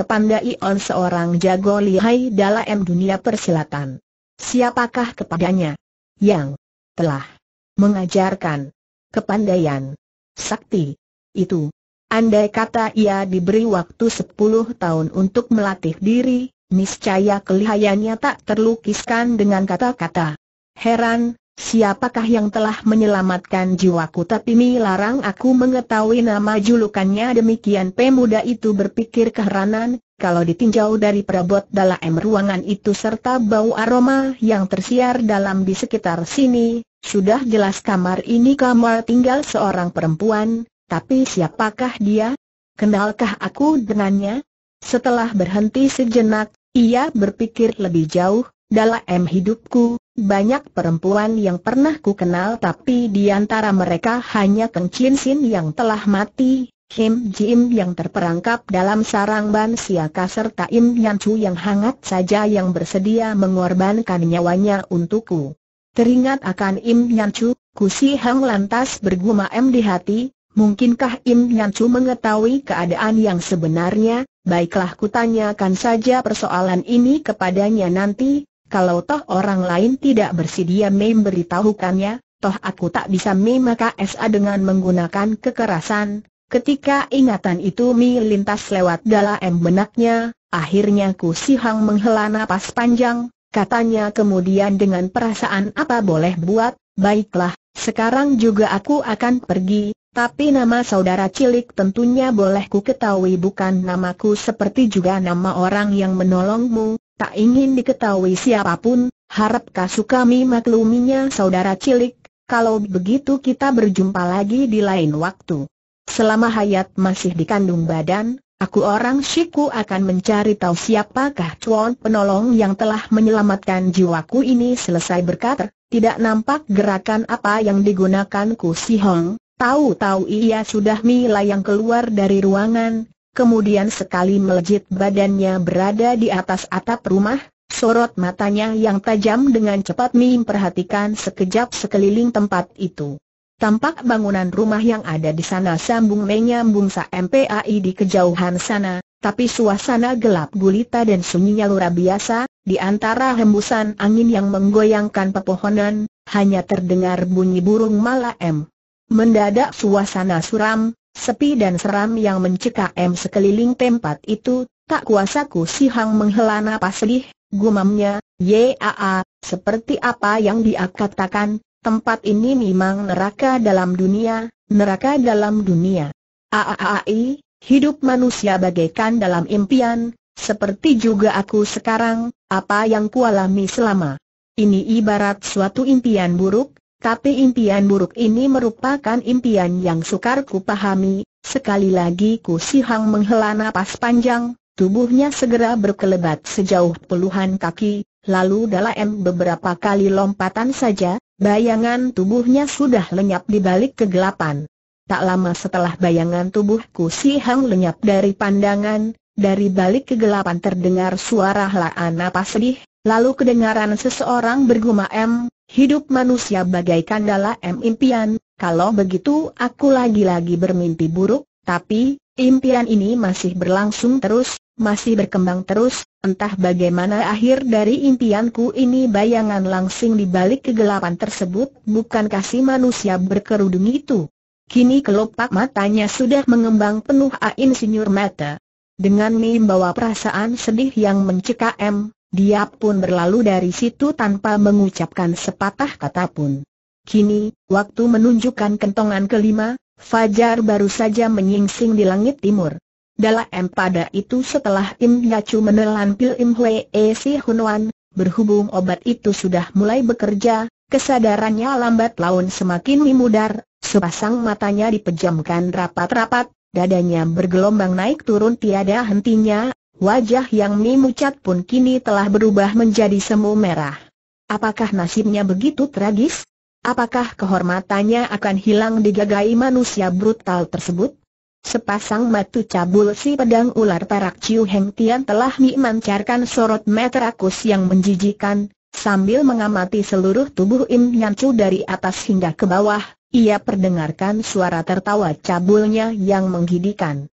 Speaker 1: On seorang jago lihai dalam dunia persilatan. Siapakah kepadanya yang telah mengajarkan kepandaian, sakti itu? Andai kata ia diberi waktu 10 tahun untuk melatih diri, Niscaya kelihayannya tak terlukiskan dengan kata-kata. Heran, siapakah yang telah menyelamatkan jiwaku tapi mi larang aku mengetahui nama julukannya demikian pemuda itu berpikir keheranan, kalau ditinjau dari perabot dalam ruangan itu serta bau aroma yang tersiar dalam di sekitar sini, sudah jelas kamar ini kamar tinggal seorang perempuan, tapi siapakah dia? Kenalkah aku dengannya? Setelah berhenti sejenak, ia berpikir lebih jauh, dalam hidupku, banyak perempuan yang pernah ku kenal tapi di antara mereka hanya Keng Chin Sin yang telah mati, Kim Jim yang terperangkap dalam sarang ban siaka serta Im Yan Chu yang hangat saja yang bersedia mengorbankan nyawanya untukku. Teringat akan Im Yan Chu, Ku Si Hang lantas bergumam di hati, Mungkinkah Im Chu mengetahui keadaan yang sebenarnya? Baiklah kutanyakan saja persoalan ini kepadanya nanti, kalau toh orang lain tidak bersedia memberitahukannya, toh aku tak bisa memaka SA dengan menggunakan kekerasan. Ketika ingatan itu melintas lewat dalam benaknya, akhirnya Ku Sihang menghela napas panjang, katanya kemudian dengan perasaan apa boleh buat, baiklah, sekarang juga aku akan pergi, tapi nama saudara cilik tentunya boleh ku ketahui bukan namaku seperti juga nama orang yang menolongmu, tak ingin diketahui siapapun, Harap kasu kami makluminya saudara cilik, kalau begitu kita berjumpa lagi di lain waktu. Selama hayat masih dikandung badan, Aku orang Shiku akan mencari tahu siapakah cuan penolong yang telah menyelamatkan jiwaku ini selesai berkata, tidak nampak gerakan apa yang digunakan Ku Si Hong, Tahu-tahu ia sudah melayang keluar dari ruangan, kemudian sekali melejit badannya berada di atas atap rumah, sorot matanya yang tajam dengan cepat memperhatikan sekejap sekeliling tempat itu. Tampak bangunan rumah yang ada di sana sambung menyambung sa MPAI di kejauhan sana, tapi suasana gelap gulita dan sunyinya luar biasa, di antara hembusan angin yang menggoyangkan pepohonan, hanya terdengar bunyi burung malam. Mendadak suasana suram, sepi dan seram yang mencekam sekeliling tempat itu, tak kuasa ku si Hang menghela napas sedih, gumamnya, yaa, seperti apa yang dia katakan, tempat ini memang neraka dalam dunia, neraka dalam dunia. Aaai, hidup manusia bagaikan dalam impian, seperti juga aku sekarang, apa yang kualami selama. Ini ibarat suatu impian buruk, tapi impian buruk ini merupakan impian yang sukar ku pahami, sekali lagi ku sihang menghela napas panjang, tubuhnya segera berkelebat sejauh puluhan kaki, lalu dalam beberapa kali lompatan saja, bayangan tubuhnya sudah lenyap di balik kegelapan. Tak lama setelah bayangan tubuhku si Hang lenyap dari pandangan, dari balik kegelapan terdengar suara helaan napas sedih, Lalu kedengaran seseorang bergumam, hidup manusia bagaikan dalam impian, kalau begitu aku lagi-lagi bermimpi buruk, tapi, impian ini masih berlangsung terus, masih berkembang terus, entah bagaimana akhir dari impianku ini bayangan langsing di balik kegelapan tersebut, bukan kasih manusia berkerudung itu? Kini kelopak matanya sudah mengembang penuh ain sinyur mata. Dengan membawa perasaan sedih yang mencekam, dia pun berlalu dari situ tanpa mengucapkan sepatah kata pun. Kini, waktu menunjukkan kentongan kelima, Fajar baru saja menyingsing di langit timur. Dalam pada itu setelah Im Yacu menelan pil Im e Si Hunwan, berhubung obat itu sudah mulai bekerja, kesadarannya lambat laun semakin memudar, sepasang matanya dipejamkan rapat-rapat, dadanya bergelombang naik turun tiada hentinya, Wajah yang mimucat pun kini telah berubah menjadi semu merah. Apakah nasibnya begitu tragis? Apakah kehormatannya akan hilang digagai manusia brutal tersebut? Sepasang matu cabul si pedang ular perak Ciu Heng Tian telah memancarkan sorot mata rakus yang menjijikan, sambil mengamati seluruh tubuh Im Nyan Chu dari atas hingga ke bawah, ia perdengarkan suara tertawa cabulnya yang menggidikan.